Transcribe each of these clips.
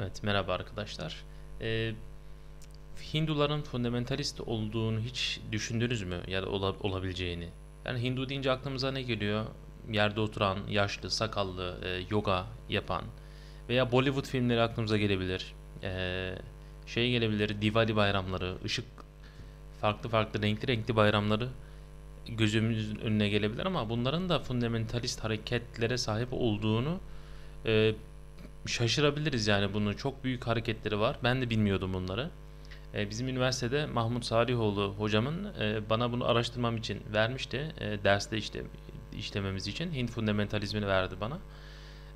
Evet merhaba arkadaşlar. Ee, Hinduların fundamentalist olduğunu hiç düşündünüz mü ya da olabileceğini? Yani Hindu deyince aklımıza ne geliyor? Yerde oturan, yaşlı, sakallı, e, yoga yapan veya Bollywood filmleri aklımıza gelebilir. E, şey gelebilir, Diwali bayramları, ışık farklı farklı renkli renkli bayramları gözümüzün önüne gelebilir ama bunların da fundamentalist hareketlere sahip olduğunu e, şaşırabiliriz yani bunun Çok büyük hareketleri var. Ben de bilmiyordum bunları. E, bizim üniversitede Mahmut Sarihoğlu hocamın e, bana bunu araştırmam için vermişti. E, derste işte işlememiz için Hint fundamentalizmini verdi bana.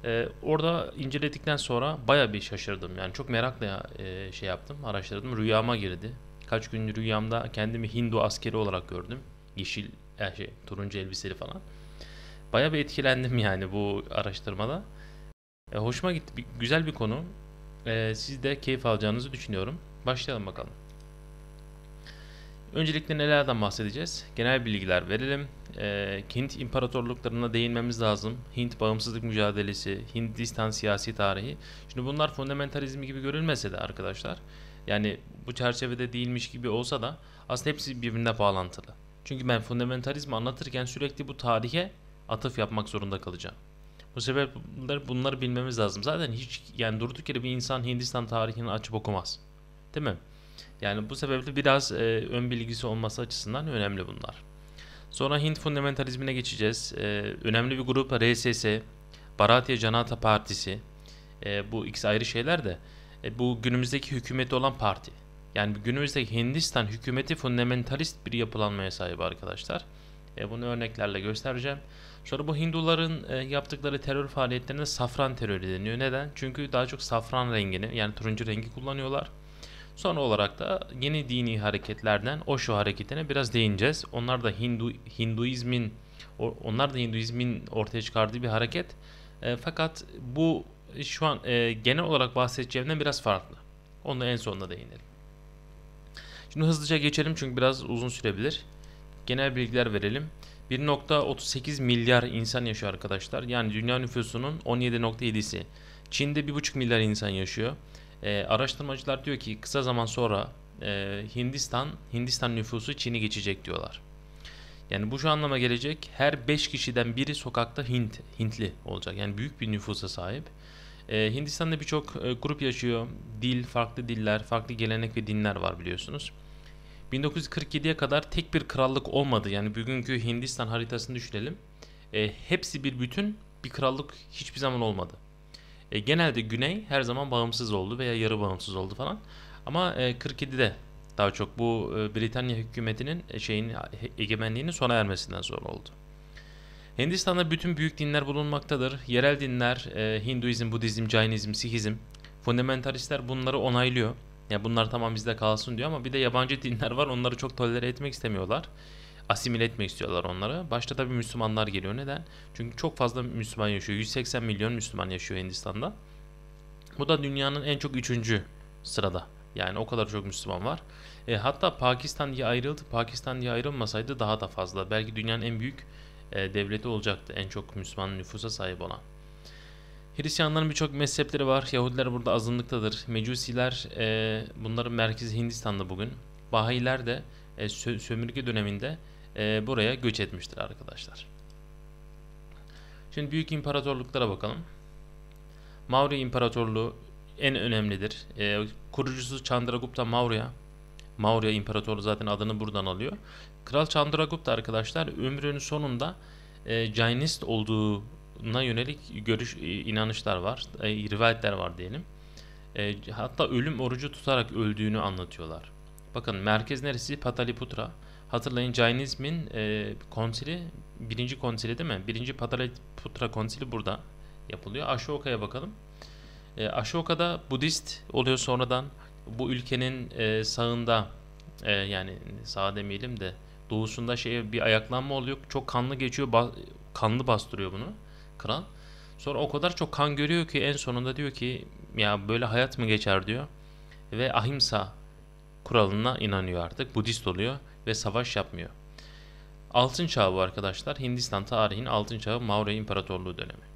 E, orada inceledikten sonra baya bir şaşırdım. Yani çok merakla e, şey yaptım, araştırdım. Rüyama girdi. Kaç gün rüyamda kendimi Hindu askeri olarak gördüm. Yeşil, yani e, şey, turuncu elbiseli falan. Baya bir etkilendim yani bu araştırmada. E, hoşuma gitti. Bir, güzel bir konu. E, siz de keyif alacağınızı düşünüyorum. Başlayalım bakalım. Öncelikle nelerden bahsedeceğiz? Genel bilgiler verelim. E, Hint imparatorluklarına değinmemiz lazım. Hint bağımsızlık mücadelesi, Hindistan siyasi tarihi. Şimdi bunlar fundamentalizm gibi görülmese de arkadaşlar. Yani bu çerçevede değilmiş gibi olsa da aslında hepsi birbirine bağlantılı. Çünkü ben fundamentalizmi anlatırken sürekli bu tarihe atıf yapmak zorunda kalacağım. Bu sebepler bunları bilmemiz lazım. Zaten hiç yani durduk yere bir insan Hindistan tarihini açıp okumaz. Değil mi? Yani bu sebeple biraz e, ön bilgisi olması açısından önemli bunlar. Sonra Hint fundamentalizmine geçeceğiz. E, önemli bir grup RSS, Bharatiya Janata Partisi. E, bu ikisi ayrı şeyler de. E, bu günümüzdeki hükümeti olan parti. Yani günümüzdeki Hindistan hükümeti fundamentalist bir yapılanmaya sahip arkadaşlar. E, bunu örneklerle göstereceğim. Sonra bu Hinduların e, yaptıkları terör faaliyetlerine safran terörü deniyor. Neden? Çünkü daha çok safran rengini yani turuncu rengi kullanıyorlar. Son olarak da yeni dini hareketlerden Osho hareketine biraz değineceğiz. Onlar da Hindu Hinduizmin onlar da Hinduizmin ortaya çıkardığı bir hareket. E, fakat bu e, şu an e, genel olarak bahsedeceğimden biraz farklı. Onu en sonunda değinelim. Şimdi hızlıca geçelim çünkü biraz uzun sürebilir. Genel bilgiler verelim. 1.38 milyar insan yaşıyor arkadaşlar. Yani dünya nüfusunun 17.7'si. Çin'de 1.5 milyar insan yaşıyor. E, araştırmacılar diyor ki kısa zaman sonra e, Hindistan Hindistan nüfusu Çin'i geçecek diyorlar. Yani bu şu anlama gelecek. Her 5 kişiden biri sokakta Hint, Hintli olacak. Yani büyük bir nüfusa sahip. Ee, Hindistan'da birçok e, grup yaşıyor. Dil, farklı diller, farklı gelenek ve dinler var biliyorsunuz. 1947'ye kadar tek bir krallık olmadı. Yani bugünkü Hindistan haritasını düşünelim. E, hepsi bir bütün bir krallık hiçbir zaman olmadı. E, genelde güney her zaman bağımsız oldu veya yarı bağımsız oldu falan. Ama e, 47'de daha çok bu e, Britanya hükümetinin e, şeyin e, egemenliğinin sona ermesinden sonra oldu. Hindistan'da bütün büyük dinler bulunmaktadır. Yerel dinler e, Hinduizm, Budizm, Cainizm, Sihizm. Fundamentalistler bunları onaylıyor. Ya bunlar tamam bizde kalsın diyor ama bir de yabancı dinler var. Onları çok tolere etmek istemiyorlar. Asimile etmek istiyorlar onları. Başta tabii Müslümanlar geliyor. Neden? Çünkü çok fazla Müslüman yaşıyor. 180 milyon Müslüman yaşıyor Hindistan'da. Bu da dünyanın en çok üçüncü sırada. Yani o kadar çok Müslüman var. E, hatta Pakistan diye ayrıldı. Pakistan diye ayrılmasaydı daha da fazla. Belki dünyanın en büyük e, devleti olacaktı en çok Müslüman nüfusa sahip olan. Hristiyanların birçok mezhepleri var. Yahudiler burada azınlıktadır. Mecusiler e, bunların merkezi Hindistan'da bugün. Bahayiler de e, sö sömürge döneminde e, buraya göç etmiştir arkadaşlar. Şimdi büyük imparatorluklara bakalım. Maurya İmparatorluğu en önemlidir. E, kurucusu Chandragupta Maurya. Maurya İmparatorluğu zaten adını buradan alıyor. Kral Chandragupta arkadaşlar ömrünün sonunda e, Jainist olduğu buna yönelik görüş e, inanışlar var, e, rivayetler var diyelim. E, hatta ölüm orucu tutarak öldüğünü anlatıyorlar. Bakın merkez neresi? Pataliputra. Hatırlayın Jainizmin e, konsili, birinci konsili değil mi? Birinci Pataliputra konsili burada yapılıyor. Ashoka'ya bakalım. E, Ashoka'da Budist oluyor sonradan. Bu ülkenin e, sağında e, yani sağ demeyelim de doğusunda şey bir ayaklanma oluyor. Çok kanlı geçiyor. Ba kanlı bastırıyor bunu kral. Sonra o kadar çok kan görüyor ki en sonunda diyor ki ya böyle hayat mı geçer diyor. Ve ahimsa kuralına inanıyor artık. Budist oluyor ve savaş yapmıyor. Altın Çağı bu arkadaşlar. Hindistan tarihin Altın Çağı Maurya İmparatorluğu dönemi.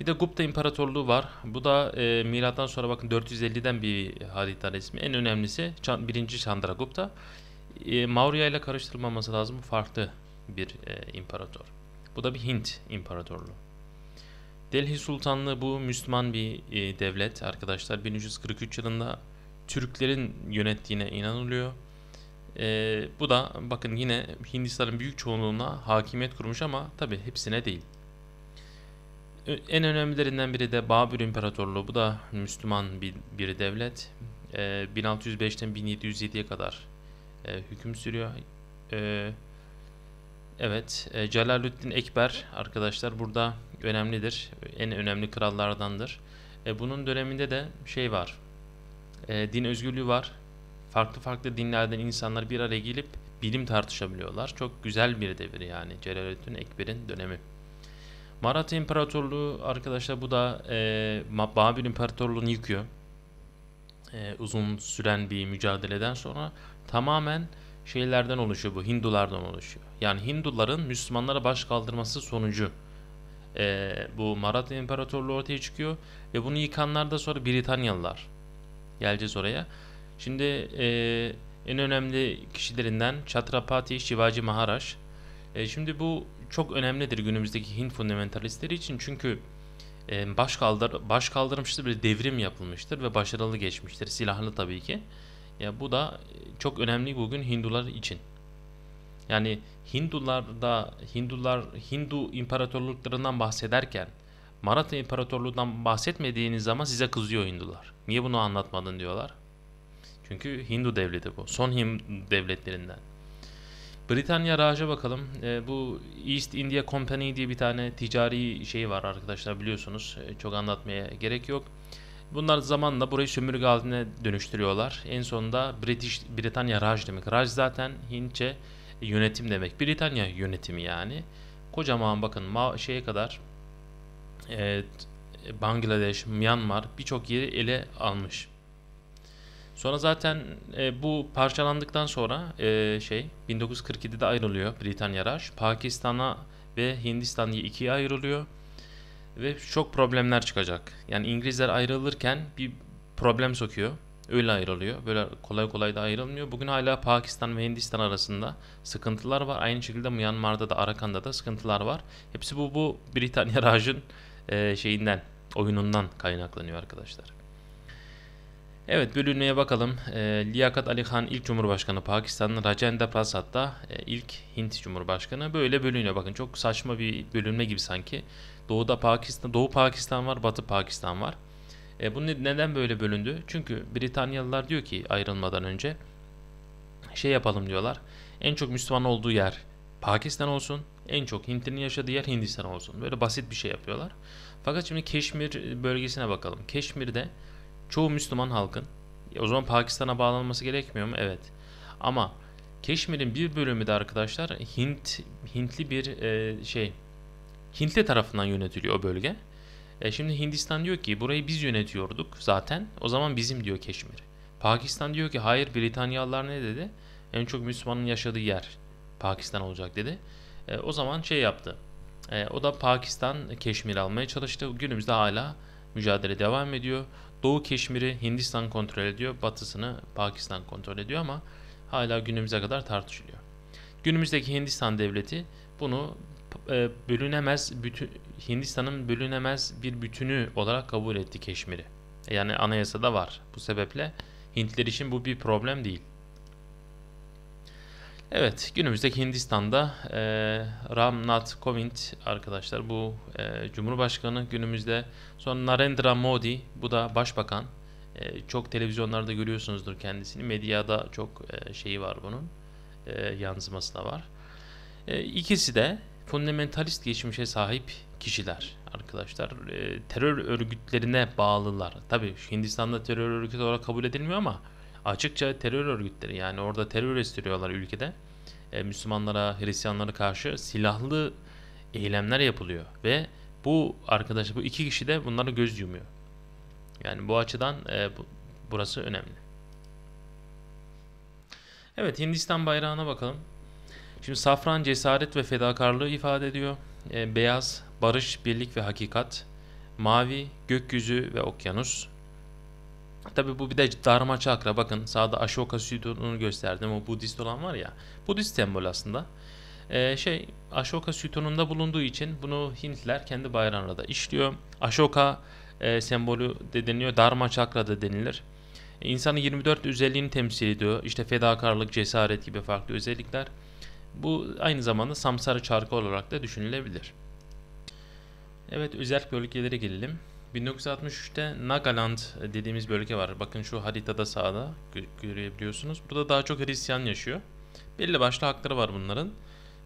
Bir de Gupta İmparatorluğu var. Bu da e, milattan sonra bakın 450'den bir harita resmi. En önemlisi birinci Chandragupta. E, Maurya ile karıştırılmaması lazım. Farklı bir e, imparator. Bu da bir Hint İmparatorluğu. Delhi Sultanlığı bu Müslüman bir e, devlet arkadaşlar. 1343 yılında Türklerin yönettiğine inanılıyor. E, bu da bakın yine Hindistan'ın büyük çoğunluğuna hakimiyet kurmuş ama tabi hepsine değil. En önemlilerinden biri de Babür İmparatorluğu. Bu da Müslüman bir, bir devlet. E, 1605'ten 1707'ye kadar e, hüküm sürüyor. E, Evet, e, Celalüddin Ekber arkadaşlar burada önemlidir. En önemli krallardandır. E, bunun döneminde de şey var. E, din özgürlüğü var. Farklı farklı dinlerden insanlar bir araya gelip bilim tartışabiliyorlar. Çok güzel bir devir yani Celalüddin Ekber'in dönemi. Maratya İmparatorluğu arkadaşlar bu da e, Babil İmparatorluğu'nu yıkıyor. E, uzun süren bir mücadeleden sonra tamamen şeylerden oluşuyor bu Hindulardan oluşuyor. Yani Hinduların Müslümanlara baş kaldırması sonucu e, bu Marat İmparatorluğu ortaya çıkıyor ve bunu yıkanlar da sonra Britanyalılar. Geleceğiz oraya. Şimdi e, en önemli kişilerinden Chhatrapati Shivaji Maharaj. E, şimdi bu çok önemlidir günümüzdeki Hint fundamentalistleri için çünkü e, baş, kaldır, baş kaldırmıştır bir devrim yapılmıştır ve başarılı geçmiştir. Silahlı tabii ki. Ya bu da e, çok önemli bugün Hindular için. Yani Hindular da Hindular Hindu imparatorluklarından bahsederken Maratha İmparatorluğu'dan bahsetmediğiniz zaman size kızıyor Hindular. Niye bunu anlatmadın diyorlar. Çünkü Hindu devleti bu. Son Hindu devletlerinden. Britanya Raj'a bakalım. E, bu East India Company diye bir tane ticari şey var arkadaşlar biliyorsunuz. E, çok anlatmaya gerek yok. Bunlar zamanla burayı sömürge haline dönüştürüyorlar. En sonunda British, Britanya Raj demek. Raj zaten Hintçe yönetim demek. Britanya yönetimi yani. Kocaman bakın ma şeye kadar e, Bangladeş, Myanmar birçok yeri ele almış. Sonra zaten e, bu parçalandıktan sonra e, şey 1947'de ayrılıyor Britanya Raj. Pakistan'a ve Hindistan ikiye ayrılıyor. Ve çok problemler çıkacak. Yani İngilizler ayrılırken bir problem sokuyor. Öyle ayrılıyor. Böyle kolay kolay da ayrılmıyor. Bugün hala Pakistan ve Hindistan arasında sıkıntılar var. Aynı şekilde Myanmar'da da Arakan'da da sıkıntılar var. Hepsi bu bu Britanya Raj'ın e, şeyinden, oyunundan kaynaklanıyor arkadaşlar. Evet bölünmeye bakalım. E, Liyakat Ali Khan ilk cumhurbaşkanı Pakistan'ın Rajendra Prasad'da e, ilk Hint cumhurbaşkanı. Böyle bölünüyor. Bakın çok saçma bir bölünme gibi sanki. Doğuda Pakistan, Doğu Pakistan var, Batı Pakistan var. E, bu neden böyle bölündü? Çünkü Britanyalılar diyor ki ayrılmadan önce şey yapalım diyorlar. En çok Müslüman olduğu yer Pakistan olsun. En çok Hintlerin yaşadığı yer Hindistan olsun. Böyle basit bir şey yapıyorlar. Fakat şimdi Keşmir bölgesine bakalım. Keşmir'de çoğu Müslüman halkın e, o zaman Pakistan'a bağlanması gerekmiyor mu? Evet. Ama Keşmir'in bir bölümü de arkadaşlar Hint Hintli bir e, şey Hintli tarafından yönetiliyor o bölge. E şimdi Hindistan diyor ki burayı biz yönetiyorduk zaten. O zaman bizim diyor Keşmir. Pakistan diyor ki hayır Britanyalılar ne dedi? En çok Müslümanın yaşadığı yer Pakistan olacak dedi. E, o zaman şey yaptı. E, o da Pakistan Keşmir almaya çalıştı. Günümüzde hala mücadele devam ediyor. Doğu Keşmir'i Hindistan kontrol ediyor. Batısını Pakistan kontrol ediyor ama hala günümüze kadar tartışılıyor. Günümüzdeki Hindistan devleti bunu e, bölünemez bütün Hindistan'ın bölünemez bir bütünü olarak kabul etti Keşmir'i. E, yani anayasada var. Bu sebeple Hintler için bu bir problem değil. Evet günümüzdeki Hindistan'da e, Ram Nath Kovind arkadaşlar bu e, Cumhurbaşkanı günümüzde sonra Narendra Modi bu da başbakan e, çok televizyonlarda görüyorsunuzdur kendisini medyada çok e, şeyi var bunun e, yansıması da var. E, ikisi de fundamentalist geçmişe sahip kişiler arkadaşlar. E, terör örgütlerine bağlılar. Tabi Hindistan'da terör örgütü olarak kabul edilmiyor ama açıkça terör örgütleri yani orada terör estiriyorlar ülkede. E, Müslümanlara, Hristiyanlara karşı silahlı eylemler yapılıyor ve bu arkadaşlar bu iki kişi de bunlara göz yumuyor. Yani bu açıdan e, bu, burası önemli. Evet Hindistan bayrağına bakalım. Şimdi safran cesaret ve fedakarlığı ifade ediyor. E, beyaz barış, birlik ve hakikat. Mavi gökyüzü ve okyanus. Tabi bu bir de Dharma Çakra. Bakın sağda Ashoka sütununu gösterdim. O Budist olan var ya. Budist sembol aslında. Ee, şey Ashoka sütununda bulunduğu için bunu Hintler kendi bayrağına da işliyor. Ashoka e, sembolü de deniliyor. Dharma Çakra da denilir. E, insanın 24 özelliğini temsil ediyor. İşte fedakarlık, cesaret gibi farklı özellikler. Bu aynı zamanda samsara çarkı olarak da düşünülebilir. Evet özel bölgelere gelelim. 1963'te Nagaland dediğimiz bölge var. Bakın şu haritada sağda görebiliyorsunuz. Burada daha çok Hristiyan yaşıyor. Belli başlı hakları var bunların.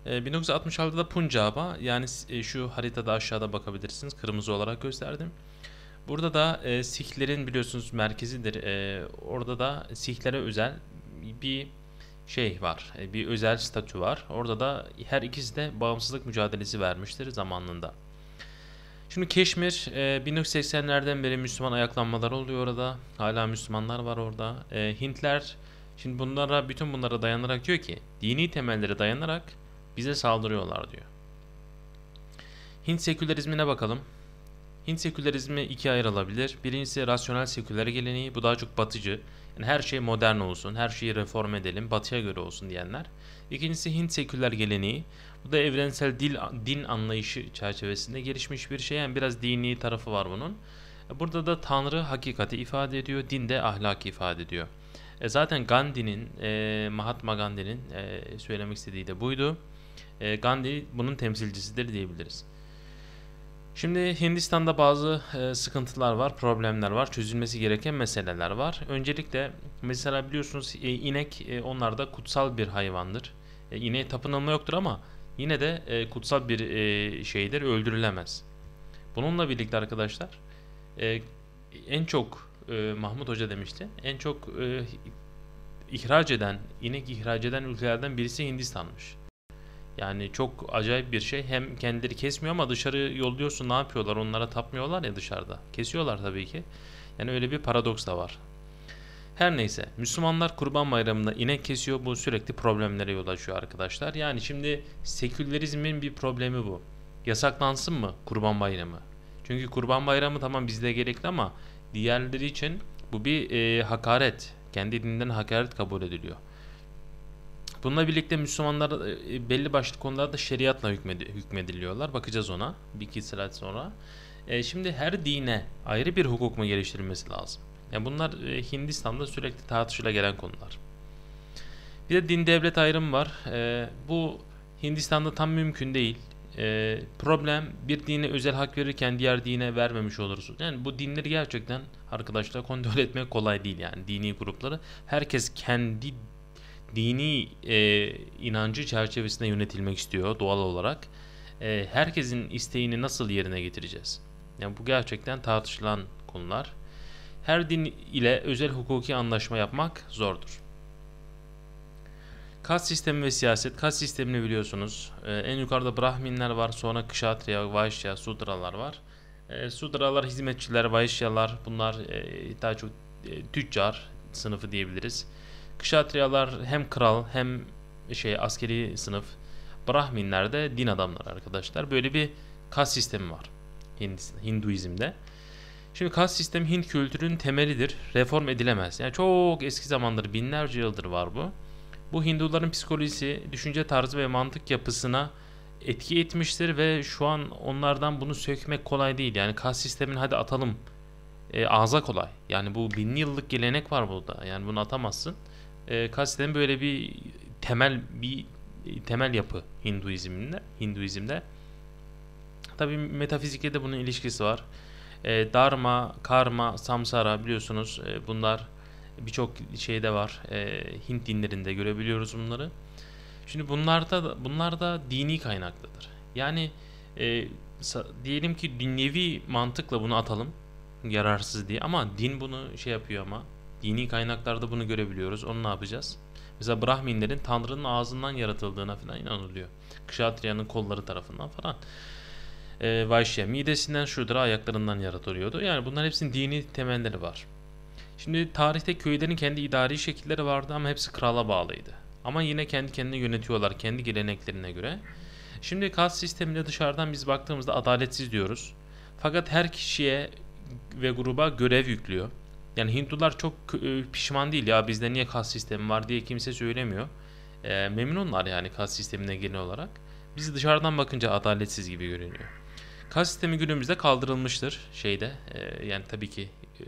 1966'da ee, Punjab'a yani e, şu haritada aşağıda bakabilirsiniz. Kırmızı olarak gösterdim. Burada da e, Sikhlerin biliyorsunuz merkezidir. E, orada da Sihlere özel bir şey var, e, bir özel statü var. Orada da her ikisi de bağımsızlık mücadelesi vermiştir zamanında. Şimdi Keşmir 1980'lerden e, beri Müslüman ayaklanmalar oluyor orada. Hala Müslümanlar var orada. E, Hintler şimdi bunlara bütün bunlara dayanarak diyor ki dini temellere dayanarak bize saldırıyorlar diyor. Hint sekülerizmine bakalım. Hint sekülerizmi ikiye ayrılabilir. Birincisi rasyonel seküler geleneği. Bu daha çok batıcı. Yani her şey modern olsun, her şeyi reform edelim, batıya göre olsun diyenler. İkincisi Hint seküler geleneği. Bu da evrensel dil, din anlayışı çerçevesinde gelişmiş bir şey. Yani biraz dini tarafı var bunun. Burada da Tanrı hakikati ifade ediyor, din de ahlaki ifade ediyor. E zaten Gandhi'nin, e, Mahatma Gandhi'nin e, söylemek istediği de buydu. E, Gandhi bunun temsilcisidir diyebiliriz. Şimdi Hindistan'da bazı e, sıkıntılar var, problemler var, çözülmesi gereken meseleler var. Öncelikle mesela biliyorsunuz e, inek e, onlarda kutsal bir hayvandır. İneğe ineğe tapınılma yoktur ama yine de e, kutsal bir şeydir, öldürülemez. Bununla birlikte arkadaşlar en çok Mahmut Hoca demişti, en çok e, ihraç eden, inek ihraç eden ülkelerden birisi Hindistan'mış. Yani çok acayip bir şey. Hem kendileri kesmiyor ama dışarı yolluyorsun ne yapıyorlar? Onlara tapmıyorlar ya dışarıda. Kesiyorlar tabii ki. Yani öyle bir paradoks da var. Her neyse Müslümanlar kurban bayramında inek kesiyor. Bu sürekli problemlere yol açıyor arkadaşlar. Yani şimdi sekülerizmin bir problemi bu. Yasaklansın mı kurban bayramı? Çünkü kurban bayramı tamam bizde gerekli ama diğerleri için bu bir e, hakaret. Kendi dininden hakaret kabul ediliyor. Bununla birlikte Müslümanlar e, e, belli başlı konularda şeriatla hükmediliyorlar. Bakacağız ona bir iki saat sonra. E, şimdi her dine ayrı bir hukuk mu geliştirilmesi lazım? Yani bunlar e, Hindistan'da sürekli tartışıla gelen konular. Bir de din devlet ayrımı var. E, bu Hindistan'da tam mümkün değil. E, problem bir dine özel hak verirken diğer dine vermemiş oluruz. Yani bu dinleri gerçekten arkadaşlar kontrol etmek kolay değil yani dini grupları. Herkes kendi dini e, inancı çerçevesinde yönetilmek istiyor doğal olarak. E, herkesin isteğini nasıl yerine getireceğiz? Yani bu gerçekten tartışılan konular. Her din ile özel hukuki anlaşma yapmak zordur. Kas sistemi ve siyaset. Kas sistemini biliyorsunuz. Ee, en yukarıda Brahminler var. Sonra Kshatriya, Vaishya, Sudralar var. Ee, sudralar hizmetçiler, Vaishyalar bunlar e, daha çok e, tüccar sınıfı diyebiliriz. Kşatriyalar hem kral hem şey askeri sınıf. Brahminler de din adamları arkadaşlar. Böyle bir kas sistemi var Hinduizm'de. Şimdi kas sistemi Hint kültürünün temelidir. Reform edilemez. Yani çok eski zamandır binlerce yıldır var bu. Bu Hinduların psikolojisi, düşünce tarzı ve mantık yapısına etki etmiştir ve şu an onlardan bunu sökmek kolay değil. Yani kas sistemini hadi atalım e, ağza kolay. Yani bu bin yıllık gelenek var burada. Yani bunu atamazsın e, ee, kasten böyle bir temel bir temel yapı Hinduizm'de. Hinduizm'de. tabi metafizikte de bunun ilişkisi var. E, dharma, karma, samsara biliyorsunuz e, bunlar birçok şeyde var. E, Hint dinlerinde görebiliyoruz bunları. Şimdi bunlarda bunlar da dini kaynaklıdır. Yani e, diyelim ki dinlevi mantıkla bunu atalım yararsız diye ama din bunu şey yapıyor ama Dini kaynaklarda bunu görebiliyoruz. Onu ne yapacağız? Mesela Brahminlerin Tanrı'nın ağzından yaratıldığına falan inanılıyor. Kshatriya'nın kolları tarafından falan. E, Vaishya midesinden şudur ayaklarından yaratılıyordu. Yani bunların hepsinin dini temelleri var. Şimdi tarihte köylerin kendi idari şekilleri vardı ama hepsi krala bağlıydı. Ama yine kendi kendini yönetiyorlar kendi geleneklerine göre. Şimdi kast sistemine dışarıdan biz baktığımızda adaletsiz diyoruz. Fakat her kişiye ve gruba görev yüklüyor. Yani Hindular çok ıı, pişman değil ya bizde niye kas sistemi var diye kimse söylemiyor. E, memnunlar yani kas sistemine genel olarak. Bizi dışarıdan bakınca adaletsiz gibi görünüyor. Kas sistemi günümüzde kaldırılmıştır şeyde e, yani tabii ki e,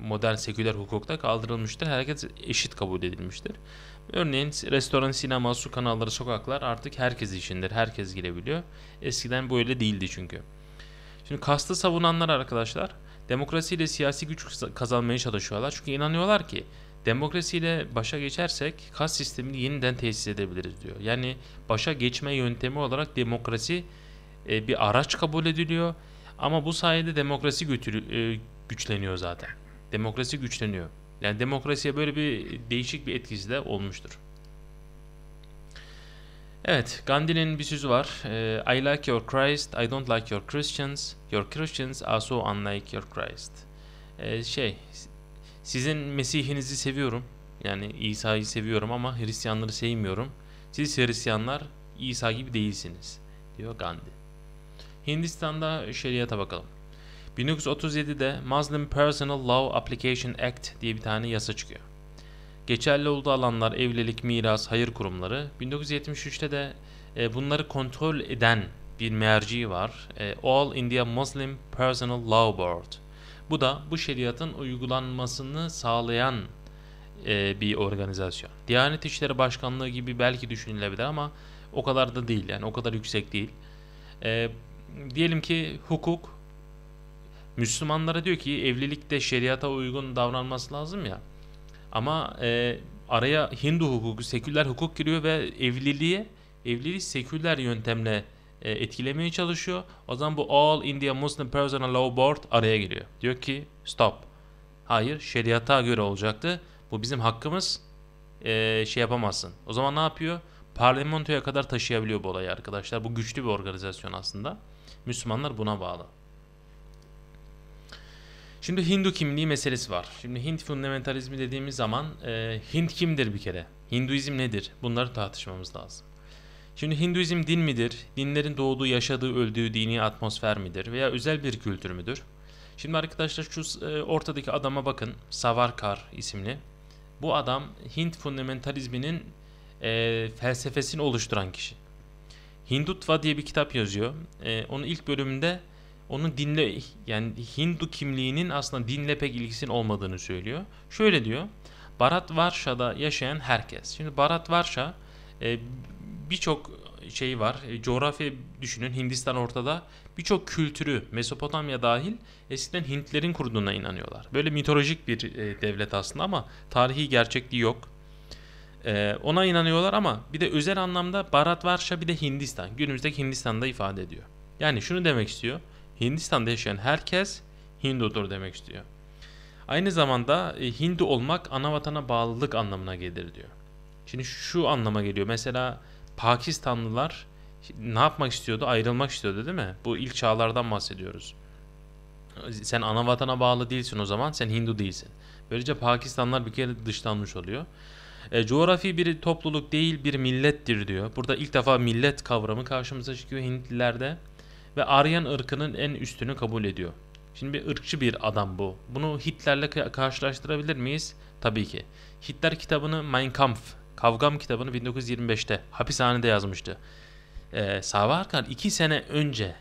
modern seküler hukukta kaldırılmıştır. Herkes eşit kabul edilmiştir. Örneğin restoran, sinema, su kanalları, sokaklar artık herkes içindir. Herkes girebiliyor. Eskiden böyle değildi çünkü. Şimdi kastı savunanlar arkadaşlar demokrasiyle siyasi güç kazanmaya çalışıyorlar. Çünkü inanıyorlar ki demokrasiyle başa geçersek kas sistemini yeniden tesis edebiliriz diyor. Yani başa geçme yöntemi olarak demokrasi e, bir araç kabul ediliyor ama bu sayede demokrasi götürü, e, güçleniyor zaten. Demokrasi güçleniyor. Yani demokrasiye böyle bir değişik bir etkisi de olmuştur. Evet, Gandhi'nin bir sözü var. Ee, I like your Christ, I don't like your Christians. Your Christians are so unlike your Christ. Ee, şey, sizin Mesih'inizi seviyorum. Yani İsa'yı seviyorum ama Hristiyanları sevmiyorum. Siz Hristiyanlar İsa gibi değilsiniz, diyor Gandhi. Hindistan'da şeriata bakalım. 1937'de Muslim Personal Law Application Act diye bir tane yasa çıkıyor. Geçerli olduğu alanlar evlilik, miras, hayır kurumları. 1973'te de e, bunları kontrol eden bir merci var. E, All India Muslim Personal Law Board. Bu da bu şeriatın uygulanmasını sağlayan e, bir organizasyon. Diyanet İşleri Başkanlığı gibi belki düşünülebilir ama o kadar da değil yani o kadar yüksek değil. E, diyelim ki hukuk Müslümanlara diyor ki evlilikte şeriata uygun davranması lazım ya. Ama e, araya Hindu hukuku, seküler hukuk giriyor ve evliliği evliliği seküler yöntemle e, etkilemeye çalışıyor. O zaman bu All India Muslim Personal Law Board araya giriyor. Diyor ki stop. Hayır şeriata göre olacaktı. Bu bizim hakkımız. E, şey yapamazsın. O zaman ne yapıyor? Parlamentoya kadar taşıyabiliyor bu olayı arkadaşlar. Bu güçlü bir organizasyon aslında. Müslümanlar buna bağlı. Şimdi Hindu kimliği meselesi var. Şimdi Hint fundamentalizmi dediğimiz zaman e, Hint kimdir bir kere? Hinduizm nedir? Bunları tartışmamız lazım. Şimdi Hinduizm din midir? Dinlerin doğduğu, yaşadığı, öldüğü dini atmosfer midir? Veya özel bir kültür müdür? Şimdi arkadaşlar şu e, ortadaki adama bakın. Savarkar isimli. Bu adam Hint fundamentalizminin e, felsefesini oluşturan kişi. Hindutva diye bir kitap yazıyor. E, onun ilk bölümünde onun dinle yani Hindu kimliğinin aslında dinle pek ilgisinin olmadığını söylüyor. Şöyle diyor. Barat Varşa'da yaşayan herkes. Şimdi Barat Varşa e, birçok şey var. E, coğrafya düşünün Hindistan ortada. Birçok kültürü Mesopotamya dahil eskiden Hintlerin kurduğuna inanıyorlar. Böyle mitolojik bir e, devlet aslında ama tarihi gerçekliği yok. E, ona inanıyorlar ama bir de özel anlamda Barat Varşa bir de Hindistan. Günümüzdeki Hindistan'da ifade ediyor. Yani şunu demek istiyor. Hindistan'da yaşayan herkes Hindudur demek istiyor. Aynı zamanda e, Hindu olmak ana vatana bağlılık anlamına gelir diyor. Şimdi şu anlama geliyor. Mesela Pakistanlılar ne yapmak istiyordu? Ayrılmak istiyordu değil mi? Bu ilk çağlardan bahsediyoruz. Sen ana vatana bağlı değilsin o zaman. Sen Hindu değilsin. Böylece Pakistanlılar bir kere dışlanmış oluyor. E, coğrafi bir topluluk değil bir millettir diyor. Burada ilk defa millet kavramı karşımıza çıkıyor Hintlilerde ve Aryan ırkının en üstünü kabul ediyor. Şimdi bir ırkçı bir adam bu. Bunu Hitler'le karşılaştırabilir miyiz? Tabii ki. Hitler kitabını Mein Kampf, Kavgam kitabını 1925'te hapishanede yazmıştı. Ee, Sava 2 sene önce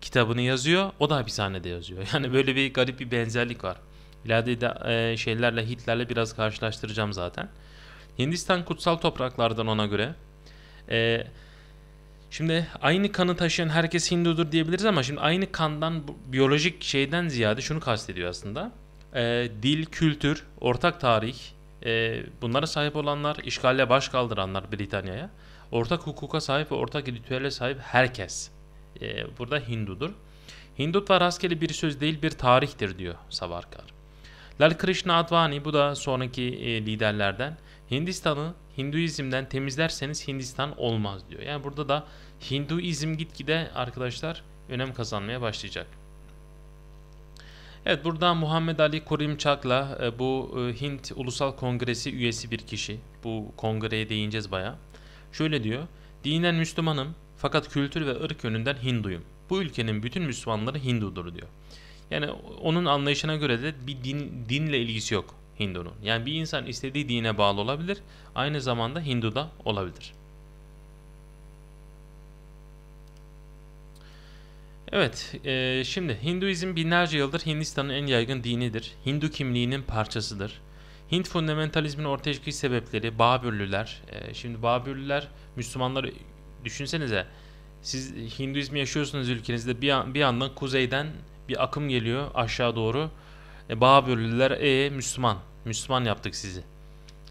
kitabını yazıyor. O da hapishanede yazıyor. Yani böyle bir garip bir benzerlik var. İleride de, e, şeylerle Hitler'le biraz karşılaştıracağım zaten. Hindistan kutsal topraklardan ona göre. Eee Şimdi aynı kanı taşıyan herkes Hindudur diyebiliriz ama şimdi aynı kandan biyolojik şeyden ziyade şunu kastediyor aslında. E, dil, kültür, ortak tarih, e, bunlara sahip olanlar, işgale baş kaldıranlar Britanya'ya, ortak hukuka sahip ve ortak ritüelle sahip herkes. E, ee, burada Hindudur. Hindutva rastgele bir söz değil bir tarihtir diyor Savarkar. Lal Krishna Advani bu da sonraki e, liderlerden Hindistan'ı Hinduizm'den temizlerseniz Hindistan olmaz diyor. Yani burada da Hinduizm gitgide arkadaşlar önem kazanmaya başlayacak. Evet burada Muhammed Ali Kurimçak'la e, bu e, Hint Ulusal Kongresi üyesi bir kişi. Bu kongreye değineceğiz baya. Şöyle diyor. Dinen Müslümanım fakat kültür ve ırk yönünden Hinduyum. Bu ülkenin bütün Müslümanları Hindudur diyor. Yani onun anlayışına göre de bir din, dinle ilgisi yok. Hindu'nun. Yani bir insan istediği dine bağlı olabilir, aynı zamanda Hindu da olabilir. Evet, e, şimdi Hinduizm binlerce yıldır Hindistan'ın en yaygın dinidir. Hindu kimliğinin parçasıdır. Hint fundamentalizmin ortaya çıkış sebepleri Babürlüler. E, şimdi Babürlüler Müslümanları düşünsenize siz Hinduizmi yaşıyorsunuz ülkenizde bir, an, bir yandan kuzeyden bir akım geliyor aşağı doğru. E, Babürlüler e, Müslüman. Müslüman yaptık sizi.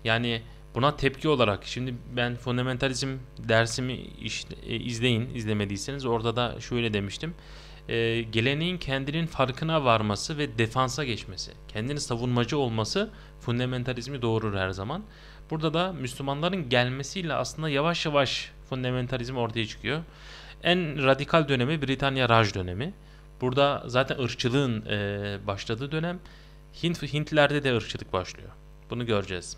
Yani buna tepki olarak şimdi ben fundamentalizm dersimi e, izleyin izlemediyseniz orada da şöyle demiştim. E, geleneğin kendinin farkına varması ve defansa geçmesi, kendini savunmacı olması fundamentalizmi doğurur her zaman. Burada da Müslümanların gelmesiyle aslında yavaş yavaş fundamentalizm ortaya çıkıyor. En radikal dönemi Britanya Raj dönemi. Burada zaten ırkçılığın e, başladığı dönem Hint Hintlerde de ırkçılık başlıyor. Bunu göreceğiz.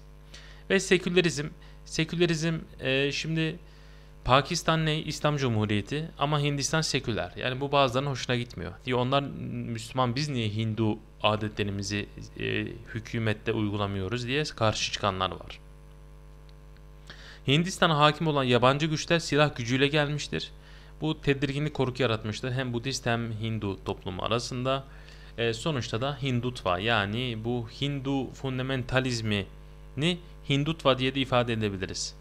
Ve sekülerizm. Sekülerizm e, şimdi Pakistan ne? İslam Cumhuriyeti ama Hindistan seküler. Yani bu bazılarının hoşuna gitmiyor. Diyor onlar Müslüman biz niye Hindu adetlerimizi e, hükümette uygulamıyoruz diye karşı çıkanlar var. Hindistan'a hakim olan yabancı güçler silah gücüyle gelmiştir. Bu tedirginlik korku yaratmıştır hem Budist hem Hindu toplumu arasında e, sonuçta da Hindutva yani bu Hindu fundamentalizmini Hindutva diye de ifade edebiliriz.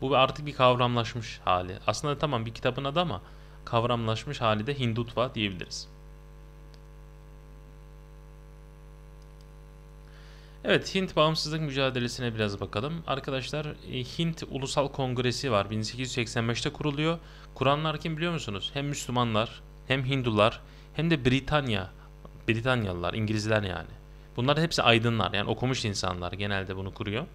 Bu artık bir kavramlaşmış hali. Aslında tamam bir kitabın adı ama kavramlaşmış hali de Hindutva diyebiliriz. Evet Hint bağımsızlık mücadelesine biraz bakalım. Arkadaşlar e, Hint Ulusal Kongresi var. 1885'te kuruluyor. Kuranlar kim biliyor musunuz? Hem Müslümanlar hem Hindular hem de Britanya Britanyalılar, İngilizler yani. Bunlar hepsi aydınlar yani okumuş insanlar genelde bunu kuruyor.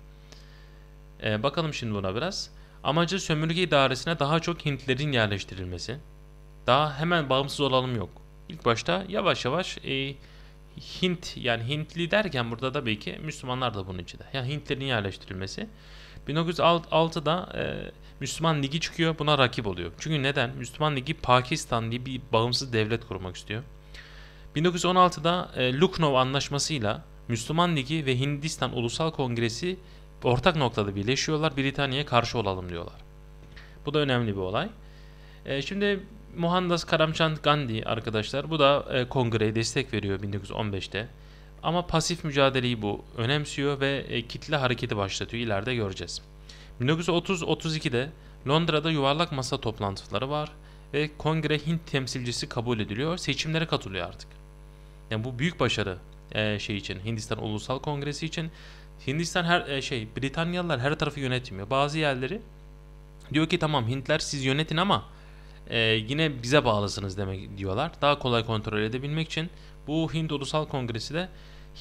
Ee, bakalım şimdi buna biraz. Amacı sömürge idaresine daha çok Hintlerin yerleştirilmesi. Daha hemen bağımsız olalım yok. İlk başta yavaş yavaş e, Hint yani Hintli derken burada tabii ki Müslümanlar da bunun içinde. Yani Hintlerin yerleştirilmesi. 1906'da e, Müslüman Ligi çıkıyor buna rakip oluyor. Çünkü neden? Müslüman Ligi Pakistan diye bir bağımsız devlet kurmak istiyor. 1916'da e, Lucknow Anlaşması'yla Müslüman Ligi ve Hindistan Ulusal Kongresi ortak noktada birleşiyorlar. Britanya'ya karşı olalım diyorlar. Bu da önemli bir olay. E, şimdi Muhandas Karamchand Gandhi arkadaşlar bu da e, kongreye destek veriyor 1915'te. Ama pasif mücadeleyi bu önemsiyor ve kitle hareketi başlatıyor. İleride göreceğiz. 1930-32'de Londra'da yuvarlak masa toplantıları var ve kongre Hint temsilcisi kabul ediliyor. Seçimlere katılıyor artık. Yani bu büyük başarı e, şey için Hindistan Ulusal Kongresi için. Hindistan her e, şey Britanyalılar her tarafı yönetmiyor. Bazı yerleri diyor ki tamam Hintler siz yönetin ama e, yine bize bağlısınız demek diyorlar. Daha kolay kontrol edebilmek için bu Hint Ulusal Kongresi de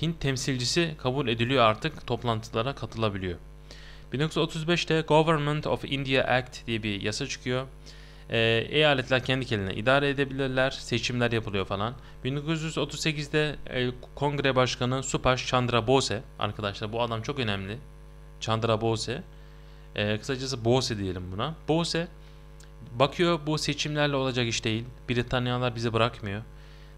Hint temsilcisi kabul ediliyor artık toplantılara katılabiliyor. 1935'te Government of India Act diye bir yasa çıkıyor e, eyaletler kendi kendine idare edebilirler. Seçimler yapılıyor falan. 1938'de e, kongre başkanı Supaş Chandra Bose arkadaşlar bu adam çok önemli. Chandra Bose. E, kısacası Bose diyelim buna. Bose bakıyor bu seçimlerle olacak iş değil. Britanyalar bizi bırakmıyor.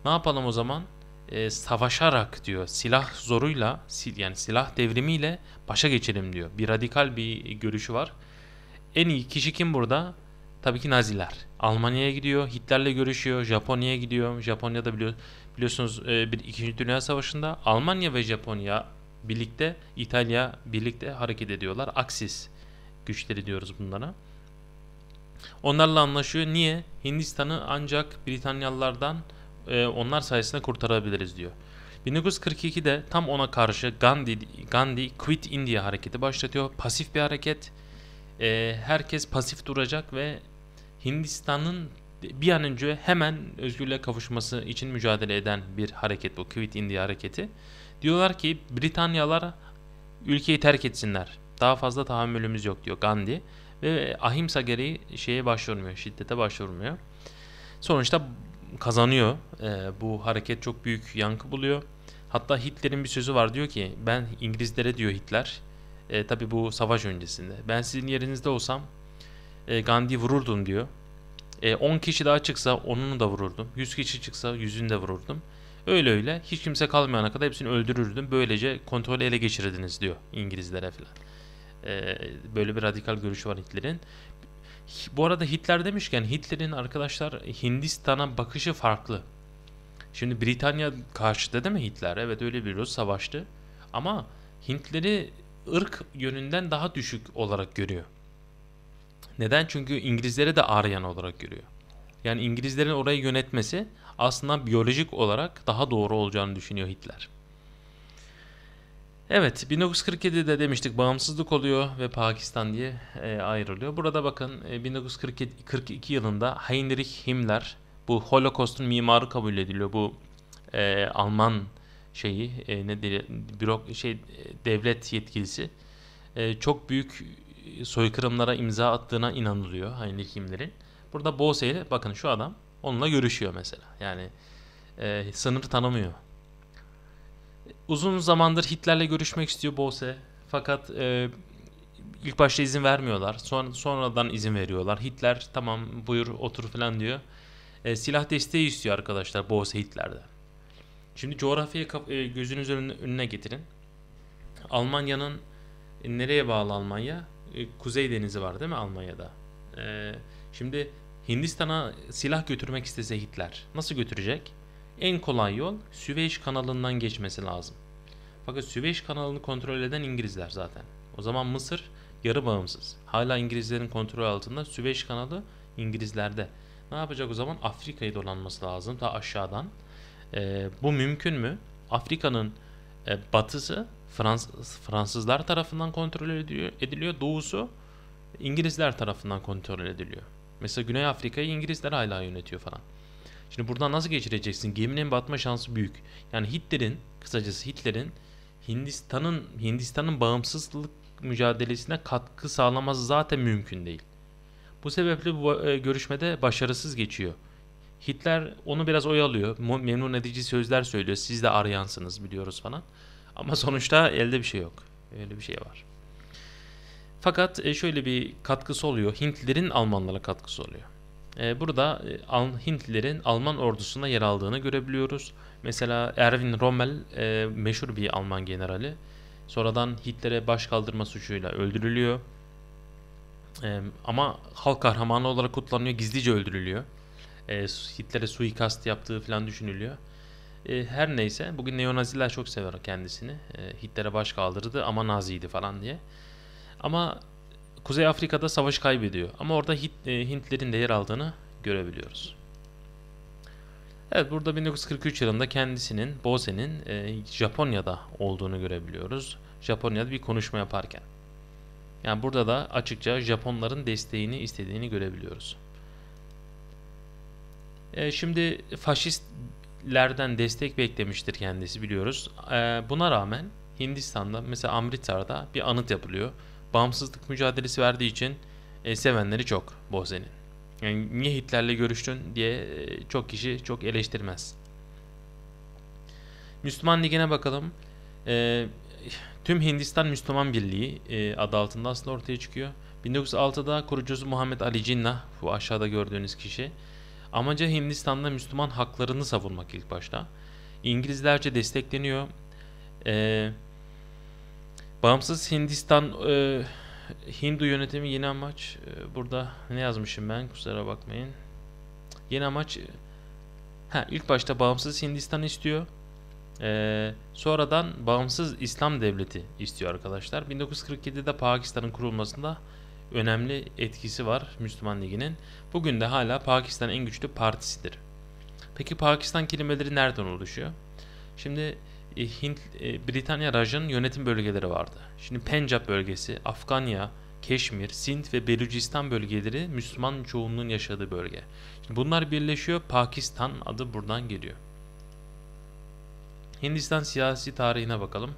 Ne yapalım o zaman? E, savaşarak diyor silah zoruyla yani silah devrimiyle başa geçelim diyor. Bir radikal bir görüşü var. En iyi kişi kim burada? Tabii ki Naziler. Almanya'ya gidiyor, Hitler'le görüşüyor, Japonya'ya gidiyor. Japonya'da biliyor, biliyorsunuz e, bir İkinci Dünya Savaşı'nda Almanya ve Japonya birlikte, İtalya birlikte hareket ediyorlar. Axis güçleri diyoruz bunlara. Onlarla anlaşıyor. Niye? Hindistan'ı ancak Britanyalılardan e, onlar sayesinde kurtarabiliriz diyor. 1942'de tam ona karşı Gandhi, Gandhi Quit India hareketi başlatıyor. Pasif bir hareket. E, herkes pasif duracak ve Hindistan'ın bir an önce hemen özgürlüğe kavuşması için mücadele eden bir hareket bu Quit India hareketi. Diyorlar ki Britanyalar ülkeyi terk etsinler. Daha fazla tahammülümüz yok diyor Gandhi ve ahimsa gereği şeye başvurmuyor, şiddete başvurmuyor. Sonuçta kazanıyor. E, bu hareket çok büyük yankı buluyor. Hatta Hitler'in bir sözü var diyor ki ben İngilizlere diyor Hitler. E, tabii bu savaş öncesinde. Ben sizin yerinizde olsam e, Gandhi vururdum diyor. E, 10 kişi daha çıksa onunu da vururdum. 100 kişi çıksa 100'ünü de vururdum. Öyle öyle hiç kimse kalmayana kadar hepsini öldürürdüm. Böylece kontrolü ele geçirdiniz diyor İngilizlere falan. E, böyle bir radikal görüşü var Hitler'in. Bu arada Hitler demişken Hitler'in arkadaşlar Hindistan'a bakışı farklı. Şimdi Britanya karşıda değil mi Hitler? Evet öyle bir savaştı. Ama Hintleri ırk yönünden daha düşük olarak görüyor. Neden? Çünkü İngilizlere de Aryan olarak görüyor. Yani İngilizlerin orayı yönetmesi aslında biyolojik olarak daha doğru olacağını düşünüyor Hitler. Evet 1947'de demiştik bağımsızlık oluyor ve Pakistan diye e, ayrılıyor. Burada bakın e, 1942 yılında Heinrich Himmler bu Holocaust'un mimarı kabul ediliyor. Bu e, Alman şeyi e, ne diye bürok şey e, devlet yetkilisi e, çok büyük soykırımlara imza attığına inanılıyor Heinrich Himmler'in. Burada Bose ile bakın şu adam onunla görüşüyor mesela. Yani e, sınır tanımıyor. Uzun zamandır Hitler'le görüşmek istiyor Bose. Fakat e, ilk başta izin vermiyorlar. Son, sonradan izin veriyorlar. Hitler tamam buyur otur falan diyor. E, silah desteği istiyor arkadaşlar Bose Hitler'den Şimdi coğrafyayı e, gözünüz önüne getirin. Almanya'nın e, nereye bağlı Almanya? E, Kuzey Denizi var değil mi Almanya'da? E, şimdi Hindistan'a silah götürmek istese Hitler nasıl götürecek? En kolay yol Süveyş kanalından geçmesi lazım. Fakat Süveyş kanalını kontrol eden İngilizler zaten. O zaman Mısır yarı bağımsız. Hala İngilizlerin kontrol altında Süveyş kanalı İngilizlerde. Ne yapacak o zaman? Afrika'yı dolanması lazım ta aşağıdan. E, bu mümkün mü? Afrika'nın e, batısı Frans Fransızlar tarafından kontrol ediliyor, ediliyor. Doğusu İngilizler tarafından kontrol ediliyor. Mesela Güney Afrika'yı İngilizler hala yönetiyor falan. Şimdi buradan nasıl geçireceksin? Geminin batma şansı büyük. Yani Hitler'in, kısacası Hitler'in Hindistan'ın Hindistan'ın bağımsızlık mücadelesine katkı sağlaması zaten mümkün değil. Bu sebeple bu e, görüşmede başarısız geçiyor. Hitler onu biraz oyalıyor. Memnun edici sözler söylüyor. Siz de arayansınız biliyoruz falan. Ama sonuçta elde bir şey yok. Öyle bir şey var. Fakat e, şöyle bir katkısı oluyor. Hintlilerin Almanlara katkısı oluyor. E, burada e, Hintlilerin Alman ordusunda yer aldığını görebiliyoruz. Mesela Erwin Rommel meşhur bir Alman generali. Sonradan Hitler'e baş kaldırma suçuyla öldürülüyor. Ama halk kahramanı olarak kutlanıyor, gizlice öldürülüyor. Hitler'e suikast yaptığı falan düşünülüyor. E, her neyse bugün neonaziler çok sever kendisini. E, Hitler'e baş kaldırdı ama naziydi falan diye. Ama Kuzey Afrika'da savaşı kaybediyor. Ama orada Hit, e, Hintlerin de yer aldığını görebiliyoruz. Evet burada 1943 yılında kendisinin, Bose'nin e, Japonya'da olduğunu görebiliyoruz. Japonya'da bir konuşma yaparken. Yani burada da açıkça Japonların desteğini istediğini görebiliyoruz. E, şimdi faşist lerden destek beklemiştir kendisi biliyoruz. Ee, buna rağmen Hindistan'da mesela Amritsar'da bir anıt yapılıyor. Bağımsızlık mücadelesi verdiği için e, sevenleri çok Bozen'in. Yani niye Hitler'le görüştün diye e, çok kişi çok eleştirmez. Müslüman Ligi'ne bakalım. E, tüm Hindistan Müslüman Birliği e, adı altında aslında ortaya çıkıyor. 1906'da kurucusu Muhammed Ali Jinnah bu aşağıda gördüğünüz kişi. Amacı Hindistan'da Müslüman haklarını savunmak ilk başta. İngilizlerce destekleniyor. Ee, bağımsız Hindistan e, Hindu yönetimi yeni amaç e, burada ne yazmışım ben kusura bakmayın. Yeni amaç e, ha, ilk başta bağımsız Hindistan istiyor. Ee, sonradan bağımsız İslam devleti istiyor arkadaşlar. 1947'de Pakistan'ın kurulmasında önemli etkisi var Müslüman Ligi'nin. Bugün de hala Pakistan en güçlü partisidir. Peki Pakistan kelimeleri nereden oluşuyor? Şimdi e, Hint, e, Britanya Raj'ın yönetim bölgeleri vardı. Şimdi Pencap bölgesi, Afganya, Keşmir, Sint ve Belucistan bölgeleri Müslüman çoğunluğun yaşadığı bölge. Şimdi bunlar birleşiyor, Pakistan adı buradan geliyor. Hindistan siyasi tarihine bakalım.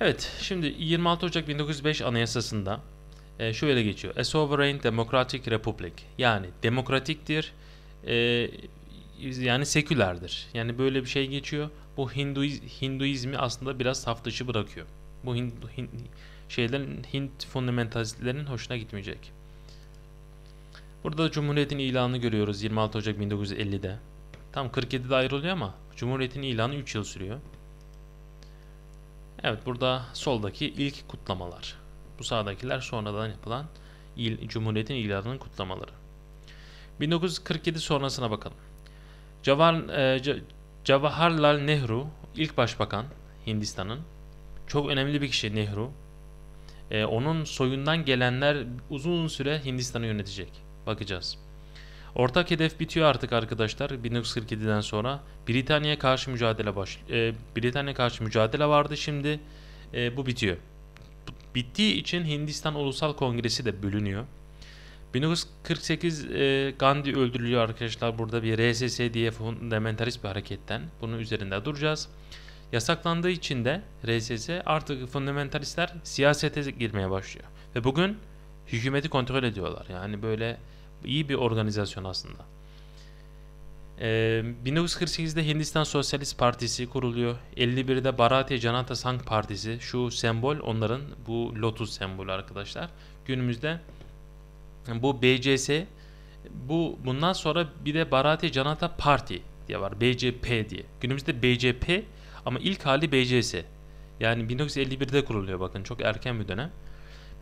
Evet, şimdi 26 Ocak 1905 Anayasası'nda e, ee, şöyle geçiyor. A sovereign democratic republic yani demokratiktir e, yani sekülerdir. Yani böyle bir şey geçiyor. Bu Hinduiz, Hinduizmi aslında biraz saf dışı bırakıyor. Bu Hindu, Hind, şeylerin Hint fundamentalistlerinin hoşuna gitmeyecek. Burada da Cumhuriyet'in ilanını görüyoruz 26 Ocak 1950'de. Tam 47'de ayrılıyor ama Cumhuriyet'in ilanı 3 yıl sürüyor. Evet burada soldaki ilk kutlamalar. Bu sağdakiler sonradan yapılan il, Cumhuriyet'in ilanının kutlamaları. 1947 sonrasına bakalım. Cavar, e, Cavaharlal Nehru ilk başbakan Hindistan'ın. Çok önemli bir kişi Nehru. E, onun soyundan gelenler uzun süre Hindistan'ı yönetecek. Bakacağız. Ortak hedef bitiyor artık arkadaşlar. 1947'den sonra Britanya'ya karşı mücadele baş e, Britanya karşı mücadele vardı şimdi. E, bu bitiyor. Bittiği için Hindistan Ulusal Kongresi de bölünüyor. 1948 e, Gandhi öldürülüyor arkadaşlar burada bir RSS diye fundamentalist bir hareketten. Bunun üzerinde duracağız. Yasaklandığı için de RSS artık fundamentalistler siyasete girmeye başlıyor. Ve bugün hükümeti kontrol ediyorlar. Yani böyle iyi bir organizasyon aslında. 1948'de ee, Hindistan Sosyalist Partisi kuruluyor. 51'de Bharatiya Janata Sangh Partisi. Şu sembol onların bu lotus sembolü arkadaşlar. Günümüzde bu BCS bu bundan sonra bir de Bharatiya Janata Parti diye var. BCP diye. Günümüzde BCP ama ilk hali BCS. Yani 1951'de kuruluyor bakın çok erken bir dönem.